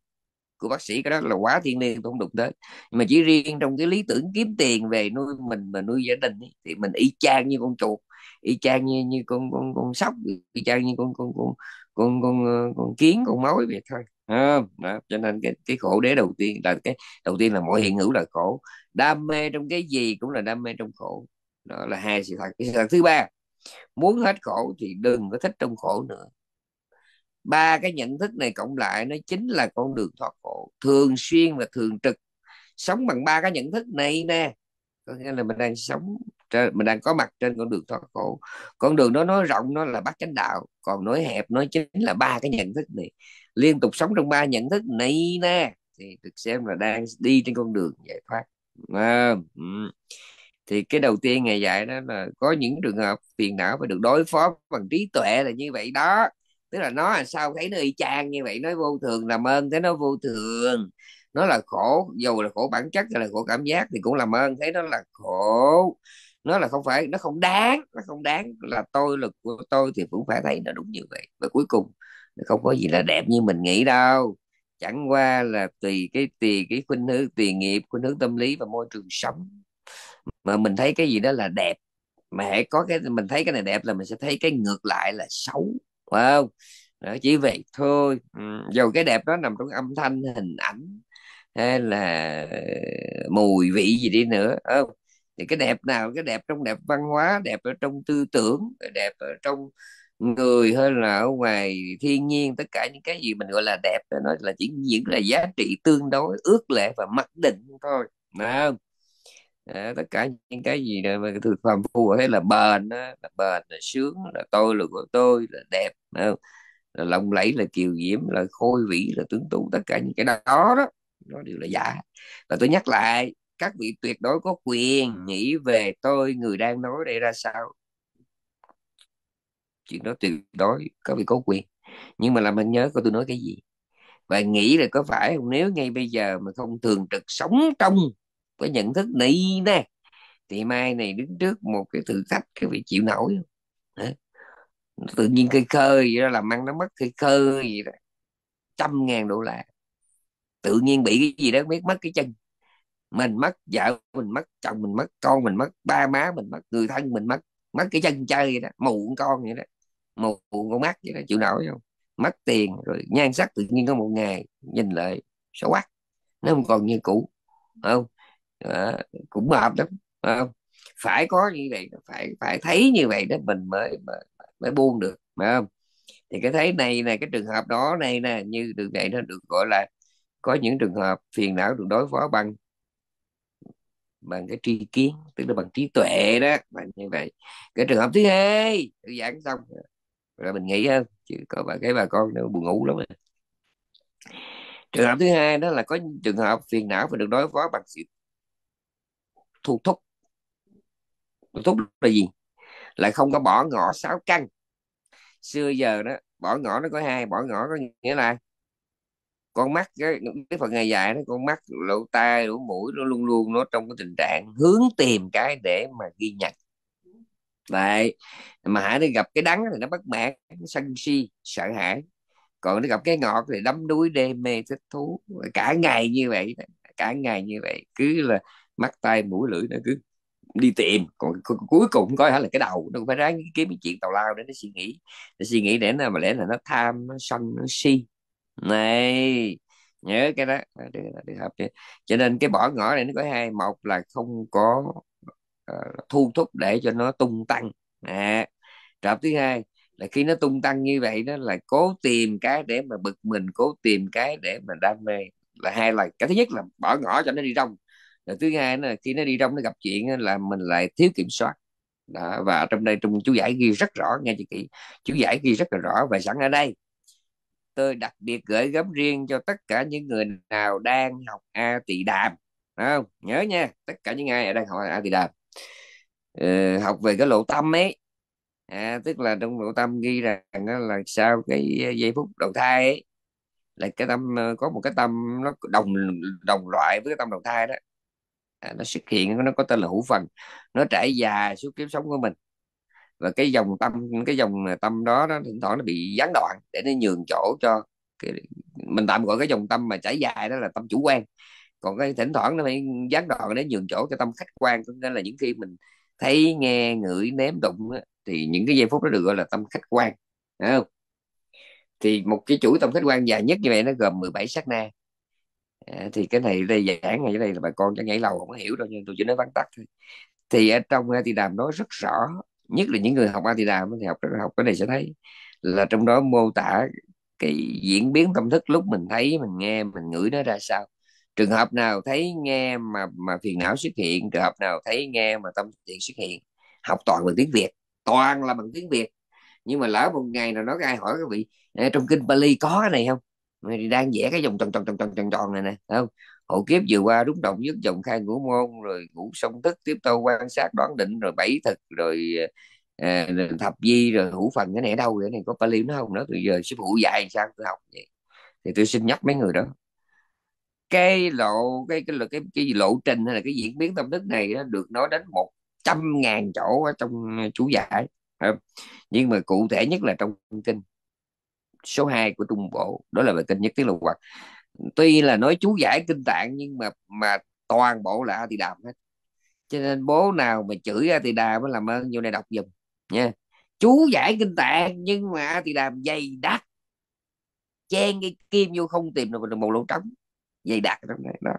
của bác sĩ cái đó là quá thiên liêng tôi không đụng tới mà chỉ riêng trong cái lý tưởng kiếm tiền về nuôi mình mà nuôi gia đình ấy, thì mình y chang như con chuột y chang như như con con con sóc y chang như con con con con con ờ, con kiến con mối vậy thôi à, đó. cho nên cái, cái khổ đế đầu tiên là cái đầu tiên là mọi hiện hữu là khổ đam mê trong cái gì cũng là đam mê trong khổ đó là hai sự thật cái sự thật thứ ba muốn hết khổ thì đừng có thích trong khổ nữa ba cái nhận thức này cộng lại nó chính là con đường thoát khổ thường xuyên và thường trực sống bằng ba cái nhận thức này nè có nghĩa là mình đang sống mình đang có mặt trên con đường thoát khổ con đường đó nó rộng nó là bát chánh đạo còn nói hẹp nói chính là ba cái nhận thức này liên tục sống trong ba nhận thức này nè thì được xem là đang đi trên con đường giải thoát à, thì cái đầu tiên ngày dạy đó là có những trường hợp phiền não phải được đối phó bằng trí tuệ là như vậy đó tức là nó là sao thấy nó y chang như vậy nó vô thường làm ơn thấy nó vô thường nó là khổ dù là khổ bản chất hay là khổ cảm giác thì cũng làm ơn thấy nó là khổ nó là không phải nó không đáng nó không đáng là tôi lực của tôi thì cũng phải thấy nó đúng như vậy và cuối cùng không có gì là đẹp như mình nghĩ đâu chẳng qua là tùy cái tùy cái khuynh hướng tùy nghiệp khuynh hướng tâm lý và môi trường sống mà mình thấy cái gì đó là đẹp mà hãy có cái mình thấy cái này đẹp là mình sẽ thấy cái ngược lại là xấu phải không đó, chỉ vậy thôi ừ, dù cái đẹp đó nằm trong âm thanh hình ảnh hay là mùi vị gì đi nữa không? thì cái đẹp nào cái đẹp trong đẹp văn hóa đẹp ở trong tư tưởng đẹp ở trong người hay là ở ngoài thiên nhiên tất cả những cái gì mình gọi là đẹp nó là chỉ những là giá trị tương đối ước lệ và mặc định thôi À, tất cả những cái gì mà thực phẩm phu thấy là bền đó, là bền là sướng là tôi là của tôi là đẹp không? là lộng lẫy là kiều diễm là khôi vĩ là tướng tú tất cả những cái đó đó nó đều là giả và tôi nhắc lại các vị tuyệt đối có quyền nghĩ về tôi người đang nói đây ra sao chuyện đó tuyệt đối các vị có quyền nhưng mà làm anh nhớ coi tôi nói cái gì và nghĩ là có phải không nếu ngay bây giờ mà không thường trực sống trong cái nhận thức này nè thì mai này đứng trước một cái thử thách các vị chịu nổi không? Hả? tự nhiên cây khơi vậy đó làm ăn nó mất cây khơi vậy đó trăm ngàn đô la tự nhiên bị cái gì đó biết mất cái chân mình mất vợ mình mất chồng mình mất con mình mất ba má mình mất người thân mình mất mất cái chân chơi vậy đó mù con vậy đó mù con mắt vậy đó chịu nổi không mất tiền rồi nhan sắc tự nhiên có một ngày nhìn lại xấu quá nó không còn như cũ không à, cũng hợp lắm không phải có như vậy phải phải thấy như vậy đó mình mới mới, mới buông được phải không thì cái thấy này này cái trường hợp đó này nè như được vậy nó được gọi là có những trường hợp phiền não được đối phó bằng bằng cái tri kiến tức là bằng trí tuệ đó và như vậy cái trường hợp thứ hai tôi giảng xong rồi mình nghĩ chứ có bà cái bà con nó buồn ngủ lắm rồi. trường hợp thứ hai đó là có trường hợp phiền não phải được đối phó bằng sự thu thúc thu thúc là gì lại không có bỏ ngỏ sáu căn xưa giờ đó bỏ ngỏ nó có hai bỏ ngỏ có nghĩa là con mắt cái, cái phần ngày dài đó con mắt lỗ tai lỗ mũi nó luôn luôn nó trong cái tình trạng hướng tìm cái để mà ghi nhận vậy mà hãy nó gặp cái đắng thì nó bất mãn sân si sợ hãi còn nó gặp cái ngọt thì đắm đuối đê mê thích thú cả ngày như vậy cả ngày như vậy cứ là mắt tay mũi lưỡi nó cứ đi tìm còn cuối cùng coi thể là cái đầu nó phải ráng kiếm cái chuyện tào lao để nó suy nghĩ để suy nghĩ để là mà lẽ là nó tham nó sân nó si này nhớ cái đó được, được học chứ cho nên cái bỏ ngỏ này nó có hai một là không có uh, thu thúc để cho nó tung tăng à, trộm thứ hai là khi nó tung tăng như vậy nó là cố tìm cái để mà bực mình cố tìm cái để mà đam mê là hai là cái thứ nhất là bỏ ngỏ cho nó đi rong rồi thứ hai là khi nó đi rong nó gặp chuyện là mình lại thiếu kiểm soát đó, và trong đây trong chú giải ghi rất rõ nghe chị kỹ chú giải ghi rất là rõ và sẵn ở đây tôi đặc biệt gửi gắm riêng cho tất cả những người nào đang học a tỳ đàm không nhớ nha tất cả những ai đang học a tỳ đàm ừ, học về cái lộ tâm ấy à, tức là trong lộ tâm ghi rằng đó là sau cái ờ, giây phút đầu thai ấy, là cái tâm ờ, có một cái tâm nó đồng đồng loại với cái tâm đầu thai đó à, nó xuất hiện nó có tên là hữu phần nó trải dài suốt kiếp sống của mình và cái dòng tâm cái dòng tâm đó nó thỉnh thoảng nó bị gián đoạn để nó nhường chỗ cho cái, mình tạm gọi cái dòng tâm mà chảy dài đó là tâm chủ quan còn cái thỉnh thoảng nó phải gián đoạn để nhường chỗ cho tâm khách quan cho nên là những khi mình thấy nghe ngửi ném đụng á, thì những cái giây phút đó được gọi là tâm khách quan Đấy không thì một cái chuỗi tâm khách quan dài nhất như vậy nó gồm 17 sát na à, thì cái này đây giảng này đây là bà con chẳng nhảy lầu không hiểu đâu nhưng tôi chỉ nói vắn tắt thôi thì ở trong thì đàm nói rất rõ nhất là những người học Atida thì học học cái này sẽ thấy là trong đó mô tả cái diễn biến tâm thức lúc mình thấy mình nghe mình ngửi nó ra sao trường hợp nào thấy nghe mà mà phiền não xuất hiện trường hợp nào thấy nghe mà tâm thiện xuất hiện học toàn bằng tiếng Việt toàn là bằng tiếng Việt nhưng mà lỡ một ngày nào đó ai hỏi các vị trong kinh Bali có cái này không đang vẽ cái vòng tròn tròn tròn tròn tròn tròn này nè không hộ kiếp vừa qua đúng động nhất dòng khai ngũ môn rồi ngũ song thức tiếp tô quan sát đoán định rồi bảy thực rồi à, thập di rồi hữu phần cái này ở đâu cái này có pali nó không nữa từ giờ sư phụ dạy sao tôi học vậy thì tôi xin nhắc mấy người đó cái lộ cái cái cái, cái lộ trình hay là cái diễn biến tâm thức này nó được nói đến một trăm ngàn chỗ ở trong chú giải nhưng mà cụ thể nhất là trong kinh số 2 của trung bộ đó là về kinh nhất tiếng lục hoặc tuy là nói chú giải kinh tạng nhưng mà mà toàn bộ là a tỳ đàm hết cho nên bố nào mà chửi a tỳ đà mới làm ơn vô này đọc dùm nha chú giải kinh tạng nhưng mà a tỳ đàm dày đặc chen cái kim vô không tìm được một lỗ trống dày đặc trong này đó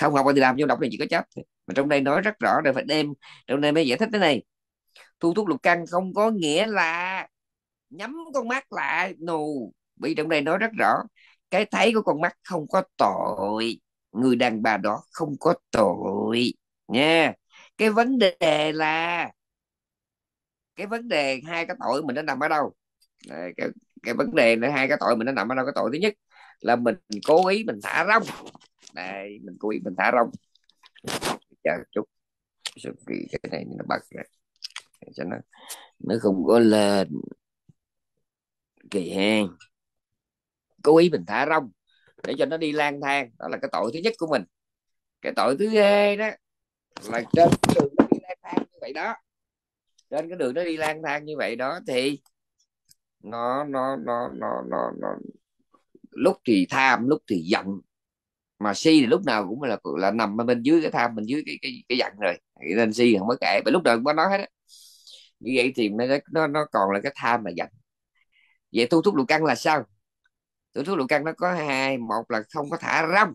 không học a tỳ đàm vô đọc này chỉ có chấp mà trong đây nói rất rõ rồi phải đem trong đây mới giải thích thế này thu thuốc lục căn không có nghĩa là nhắm con mắt lại nù no. bị trong đây nói rất rõ cái thấy của con mắt không có tội người đàn bà đó không có tội nha cái vấn đề là cái vấn đề hai cái tội mình nó nằm ở đâu cái, cái vấn đề là hai cái tội mình nó nằm ở đâu cái tội thứ nhất là mình cố ý mình thả rong đây mình cố ý mình thả rong chờ chút kỳ cái này nó bật ra cho nó nó không có lên kỳ hen cố ý mình thả rong để cho nó đi lang thang đó là cái tội thứ nhất của mình cái tội thứ hai đó là trên cái đường nó đi lang thang như vậy đó trên cái đường nó đi lang thang như vậy đó thì nó nó nó nó nó, nó lúc thì tham lúc thì giận mà si thì lúc nào cũng là là nằm bên dưới cái tham mình dưới cái cái cái giận rồi thì nên si không có kể mà lúc nào cũng có nói hết á như vậy thì nó nó nó còn là cái tham mà giận vậy tu thúc lục căng là sao tuổi thuốc lục căn nó có hai một là không có thả rong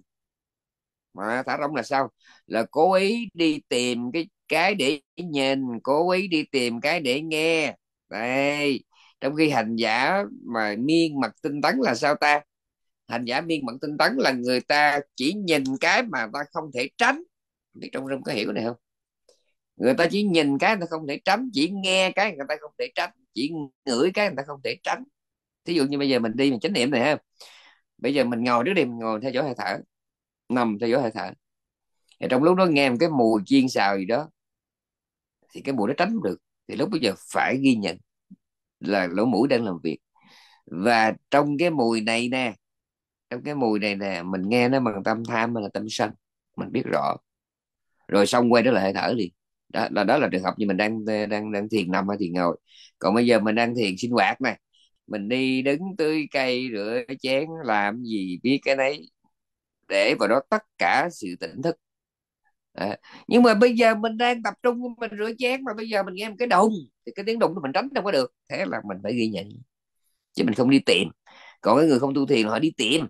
mà thả rong là sao là cố ý đi tìm cái cái để nhìn cố ý đi tìm cái để nghe đây trong khi hành giả mà miên mật tinh tấn là sao ta hành giả miên mật tinh tấn là người ta chỉ nhìn cái mà ta không thể tránh biết trong rung có hiểu này không người ta chỉ nhìn cái người ta không thể tránh chỉ nghe cái người ta không thể tránh chỉ ngửi cái người ta không thể tránh thí dụ như bây giờ mình đi mình chánh niệm này ha bây giờ mình ngồi trước đi mình ngồi theo dõi hơi thở nằm theo dõi hơi thở thì trong lúc đó nghe một cái mùi chiên xào gì đó thì cái mũi nó tránh được thì lúc bây giờ phải ghi nhận là lỗ mũi đang làm việc và trong cái mùi này nè trong cái mùi này nè mình nghe nó bằng tâm tham hay là tâm sân mình biết rõ rồi xong quay đó là hơi thở đi đó là đó là trường hợp như mình đang đang đang thiền nằm hay thiền ngồi còn bây giờ mình đang thiền sinh hoạt này mình đi đứng tưới cây rửa chén làm gì biết cái đấy để vào đó tất cả sự tỉnh thức à, nhưng mà bây giờ mình đang tập trung mình rửa chén mà bây giờ mình nghe một cái đùng thì cái tiếng đùng thì mình tránh đâu có được thế là mình phải ghi nhận chứ mình không đi tìm còn cái người không tu thiền họ đi tìm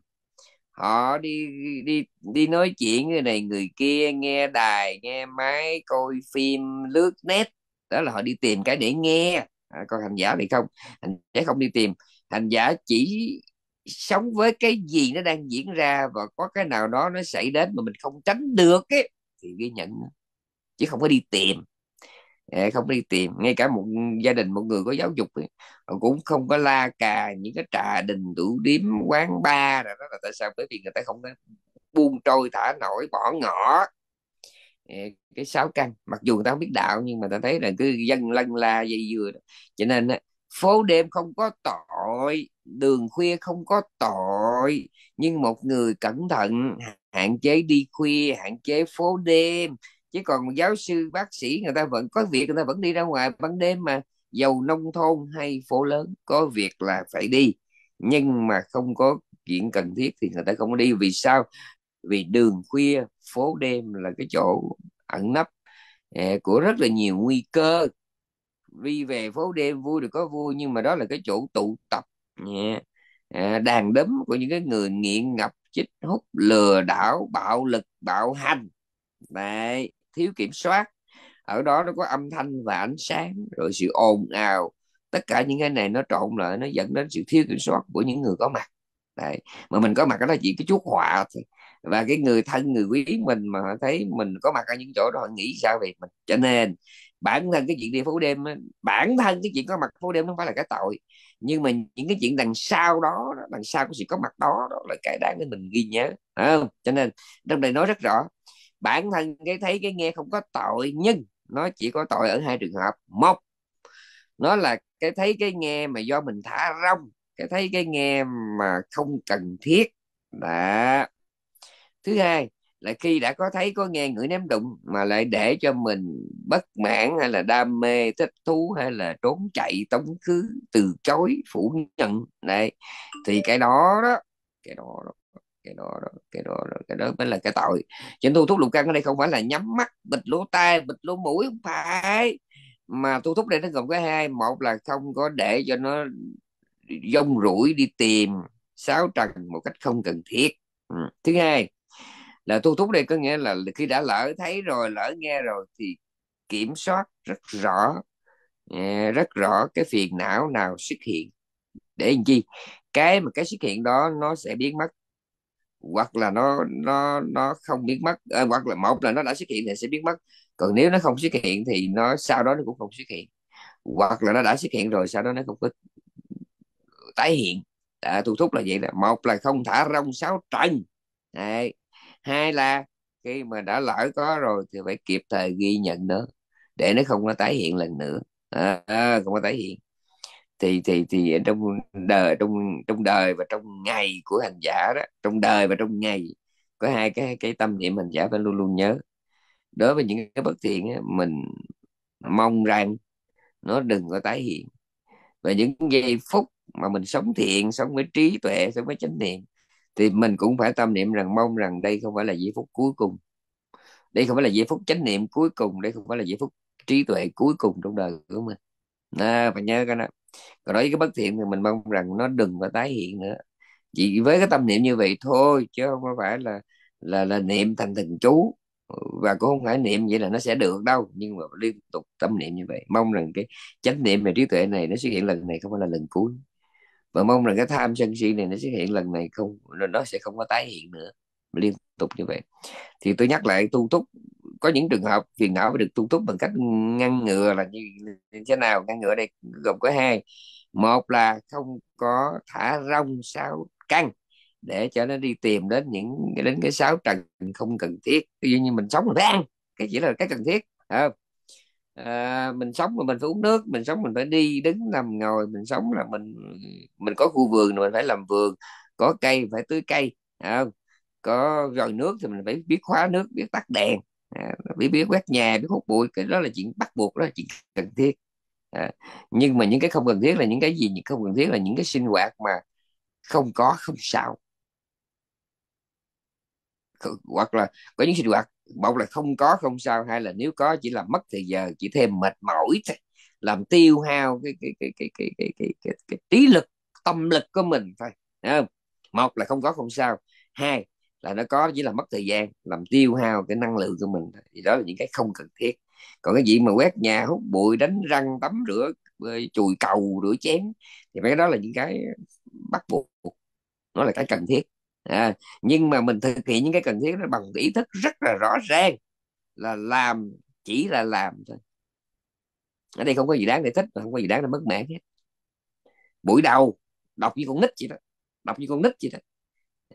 họ đi đi đi nói chuyện người này người kia nghe đài nghe máy coi phim lướt net đó là họ đi tìm cái để nghe à, còn hành giả thì không hành giả không đi tìm hành giả chỉ sống với cái gì nó đang diễn ra và có cái nào đó nó xảy đến mà mình không tránh được ấy, thì ghi nhận chứ không có đi tìm không đi tìm ngay cả một gia đình một người có giáo dục ấy, cũng không có la cà những cái trà đình tủ điếm quán bar rồi đó là tại sao bởi vì người ta không có buông trôi thả nổi bỏ ngỏ cái sáu căn mặc dù người ta không biết đạo nhưng mà ta thấy là cứ dân lân la dây dừa cho nên phố đêm không có tội đường khuya không có tội nhưng một người cẩn thận hạn chế đi khuya hạn chế phố đêm chứ còn giáo sư bác sĩ người ta vẫn có việc người ta vẫn đi ra ngoài ban đêm mà giàu nông thôn hay phố lớn có việc là phải đi nhưng mà không có chuyện cần thiết thì người ta không có đi vì sao vì đường khuya phố đêm là cái chỗ ẩn nấp à, của rất là nhiều nguy cơ đi về phố đêm vui được có vui nhưng mà đó là cái chỗ tụ tập yeah, à, đàn đấm của những cái người nghiện ngập chích hút lừa đảo bạo lực bạo hành Đấy, thiếu kiểm soát ở đó nó có âm thanh và ánh sáng rồi sự ồn ào tất cả những cái này nó trộn lại nó dẫn đến sự thiếu kiểm soát của những người có mặt Đấy. mà mình có mặt đó là chỉ cái chuốc họa thôi và cái người thân người quý mình mà họ thấy mình có mặt ở những chỗ đó họ nghĩ sao về mình cho nên bản thân cái chuyện đi phố đêm bản thân cái chuyện có mặt phố đêm không phải là cái tội nhưng mà những cái chuyện đằng sau đó đằng sau cái sự có mặt đó đó là cái đáng để mình ghi nhớ à, cho nên trong đây nói rất rõ bản thân cái thấy cái nghe không có tội nhưng nó chỉ có tội ở hai trường hợp một nó là cái thấy cái nghe mà do mình thả rong cái thấy cái nghe mà không cần thiết đã thứ hai là khi đã có thấy có nghe ngửi ném đụng mà lại để cho mình bất mãn hay là đam mê thích thú hay là trốn chạy tống khứ từ chối phủ nhận này thì cái đó đó cái đó đó cái đó đó cái đó đó cái đó mới là cái tội chính tu thúc lục căn ở đây không phải là nhắm mắt bịt lỗ tai bịt lỗ mũi không phải mà tu thúc đây nó gồm cái hai một là không có để cho nó dông rủi đi tìm sáu trần một cách không cần thiết ừ, thứ hai là tu túc đây có nghĩa là khi đã lỡ thấy rồi lỡ nghe rồi thì kiểm soát rất rõ à, rất rõ cái phiền não nào xuất hiện để làm chi cái mà cái xuất hiện đó nó sẽ biến mất hoặc là nó nó nó không biến mất à, hoặc là một là nó đã xuất hiện thì sẽ biến mất còn nếu nó không xuất hiện thì nó sau đó nó cũng không xuất hiện hoặc là nó đã xuất hiện rồi sau đó nó không có tái hiện à, tu thúc là vậy là một là không thả rong sáu trần hai là khi mà đã lỡ có rồi thì phải kịp thời ghi nhận nữa để nó không có tái hiện lần nữa à, à, không có tái hiện thì thì thì trong đời trong trong đời và trong ngày của hành giả đó trong đời và trong ngày có hai cái cái tâm niệm hành giả phải luôn luôn nhớ đối với những cái bất thiện ấy, mình mong rằng nó đừng có tái hiện và những giây phút mà mình sống thiện sống với trí tuệ sống với chánh niệm thì mình cũng phải tâm niệm rằng mong rằng đây không phải là giây phút cuối cùng đây không phải là giây phút chánh niệm cuối cùng đây không phải là giây phút trí tuệ cuối cùng trong đời của mình à, phải nhớ cái đó còn đối với cái bất thiện thì mình mong rằng nó đừng có tái hiện nữa chỉ với cái tâm niệm như vậy thôi chứ không phải là là là niệm thành thần chú và cũng không phải niệm vậy là nó sẽ được đâu nhưng mà liên tục tâm niệm như vậy mong rằng cái chánh niệm về trí tuệ này nó xuất hiện lần này không phải là lần cuối mà mong rằng cái tham sân si này nó xuất hiện lần này không nó sẽ không có tái hiện nữa liên tục như vậy thì tôi nhắc lại tu túc có những trường hợp phiền não phải được tu túc bằng cách ngăn ngừa là như, như thế nào ngăn ngừa đây gồm có hai một là không có thả rong sáu căn để cho nó đi tìm đến những đến cái sáu trần không cần thiết ví dụ như mình sống là phải ăn cái chỉ là cái cần thiết không? à, mình sống mà mình phải uống nước mình sống mình phải đi đứng nằm ngồi mình sống là mình mình có khu vườn rồi mình phải làm vườn có cây phải tưới cây à, có rồi nước thì mình phải biết khóa nước biết tắt đèn à, biết biết quét nhà biết hút bụi cái đó là chuyện bắt buộc đó là chuyện cần thiết à, nhưng mà những cái không cần thiết là những cái gì những không cần thiết là những cái sinh hoạt mà không có không sao hoặc là có những sinh hoạt một là không có không sao hai là nếu có chỉ là mất thời giờ chỉ thêm mệt mỏi thôi làm tiêu hao cái cái cái cái cái cái cái, cái, cái trí lực tâm lực của mình thôi không? một là không có không sao hai là nó có chỉ là mất thời gian làm tiêu hao cái năng lượng của mình thì đó là những cái không cần thiết còn cái gì mà quét nhà hút bụi đánh răng tắm rửa chùi cầu rửa chén thì mấy cái đó là những cái bắt buộc nó là cái cần thiết à, nhưng mà mình thực hiện những cái cần thiết đó bằng ý thức rất là rõ ràng là làm chỉ là làm thôi ở đây không có gì đáng để thích không có gì đáng để mất mẻ hết buổi đầu đọc như con nít vậy đó đọc như con nít vậy đó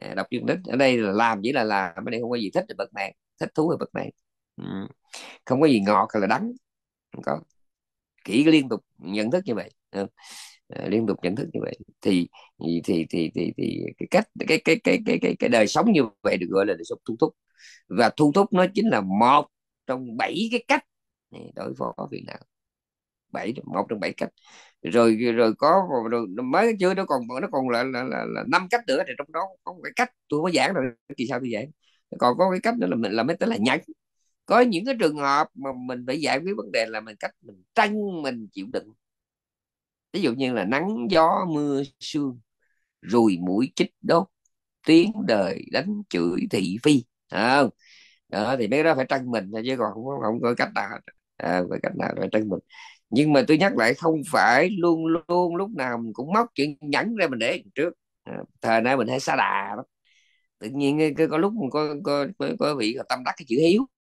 à, đọc như con nít ở đây là làm chỉ là làm ở đây không có gì thích thì bật mạng thích thú thì bật mạng ừ, không có gì ngọt hay là đắng không có kỹ liên tục nhận thức như vậy ừ. Ờ, liên tục nhận thức như vậy thì thì thì thì thì, thì cái cách cái cái cái cái cái cái đời sống như vậy được gọi là đời sống thu thúc và thu thúc nó chính là một trong bảy cái cách đối phó có việc nào bảy một trong bảy cách rồi rồi có rồi mới chưa nó còn nó còn là là là, là 5 cách nữa thì trong đó có một cái cách tôi có giảng rồi kỳ sau tôi giảng còn có cái cách nữa là mình làm cái tính là nhẫn có những cái trường hợp mà mình phải giải quyết vấn đề là mình cách mình tranh mình chịu đựng ví dụ như là nắng gió mưa sương rùi mũi chích đốt tiếng đời đánh chửi thị phi à, đó thì mấy đó phải trân mình chứ còn không, không có cách nào à, phải cách nào phải trân mình nhưng mà tôi nhắc lại không phải luôn luôn lúc nào mình cũng móc chuyện nhẫn ra mình để trước à, ờ, thời nay mình hay xa đà lắm tự nhiên có, có lúc có, có, có, có vị tâm đắc cái chữ hiếu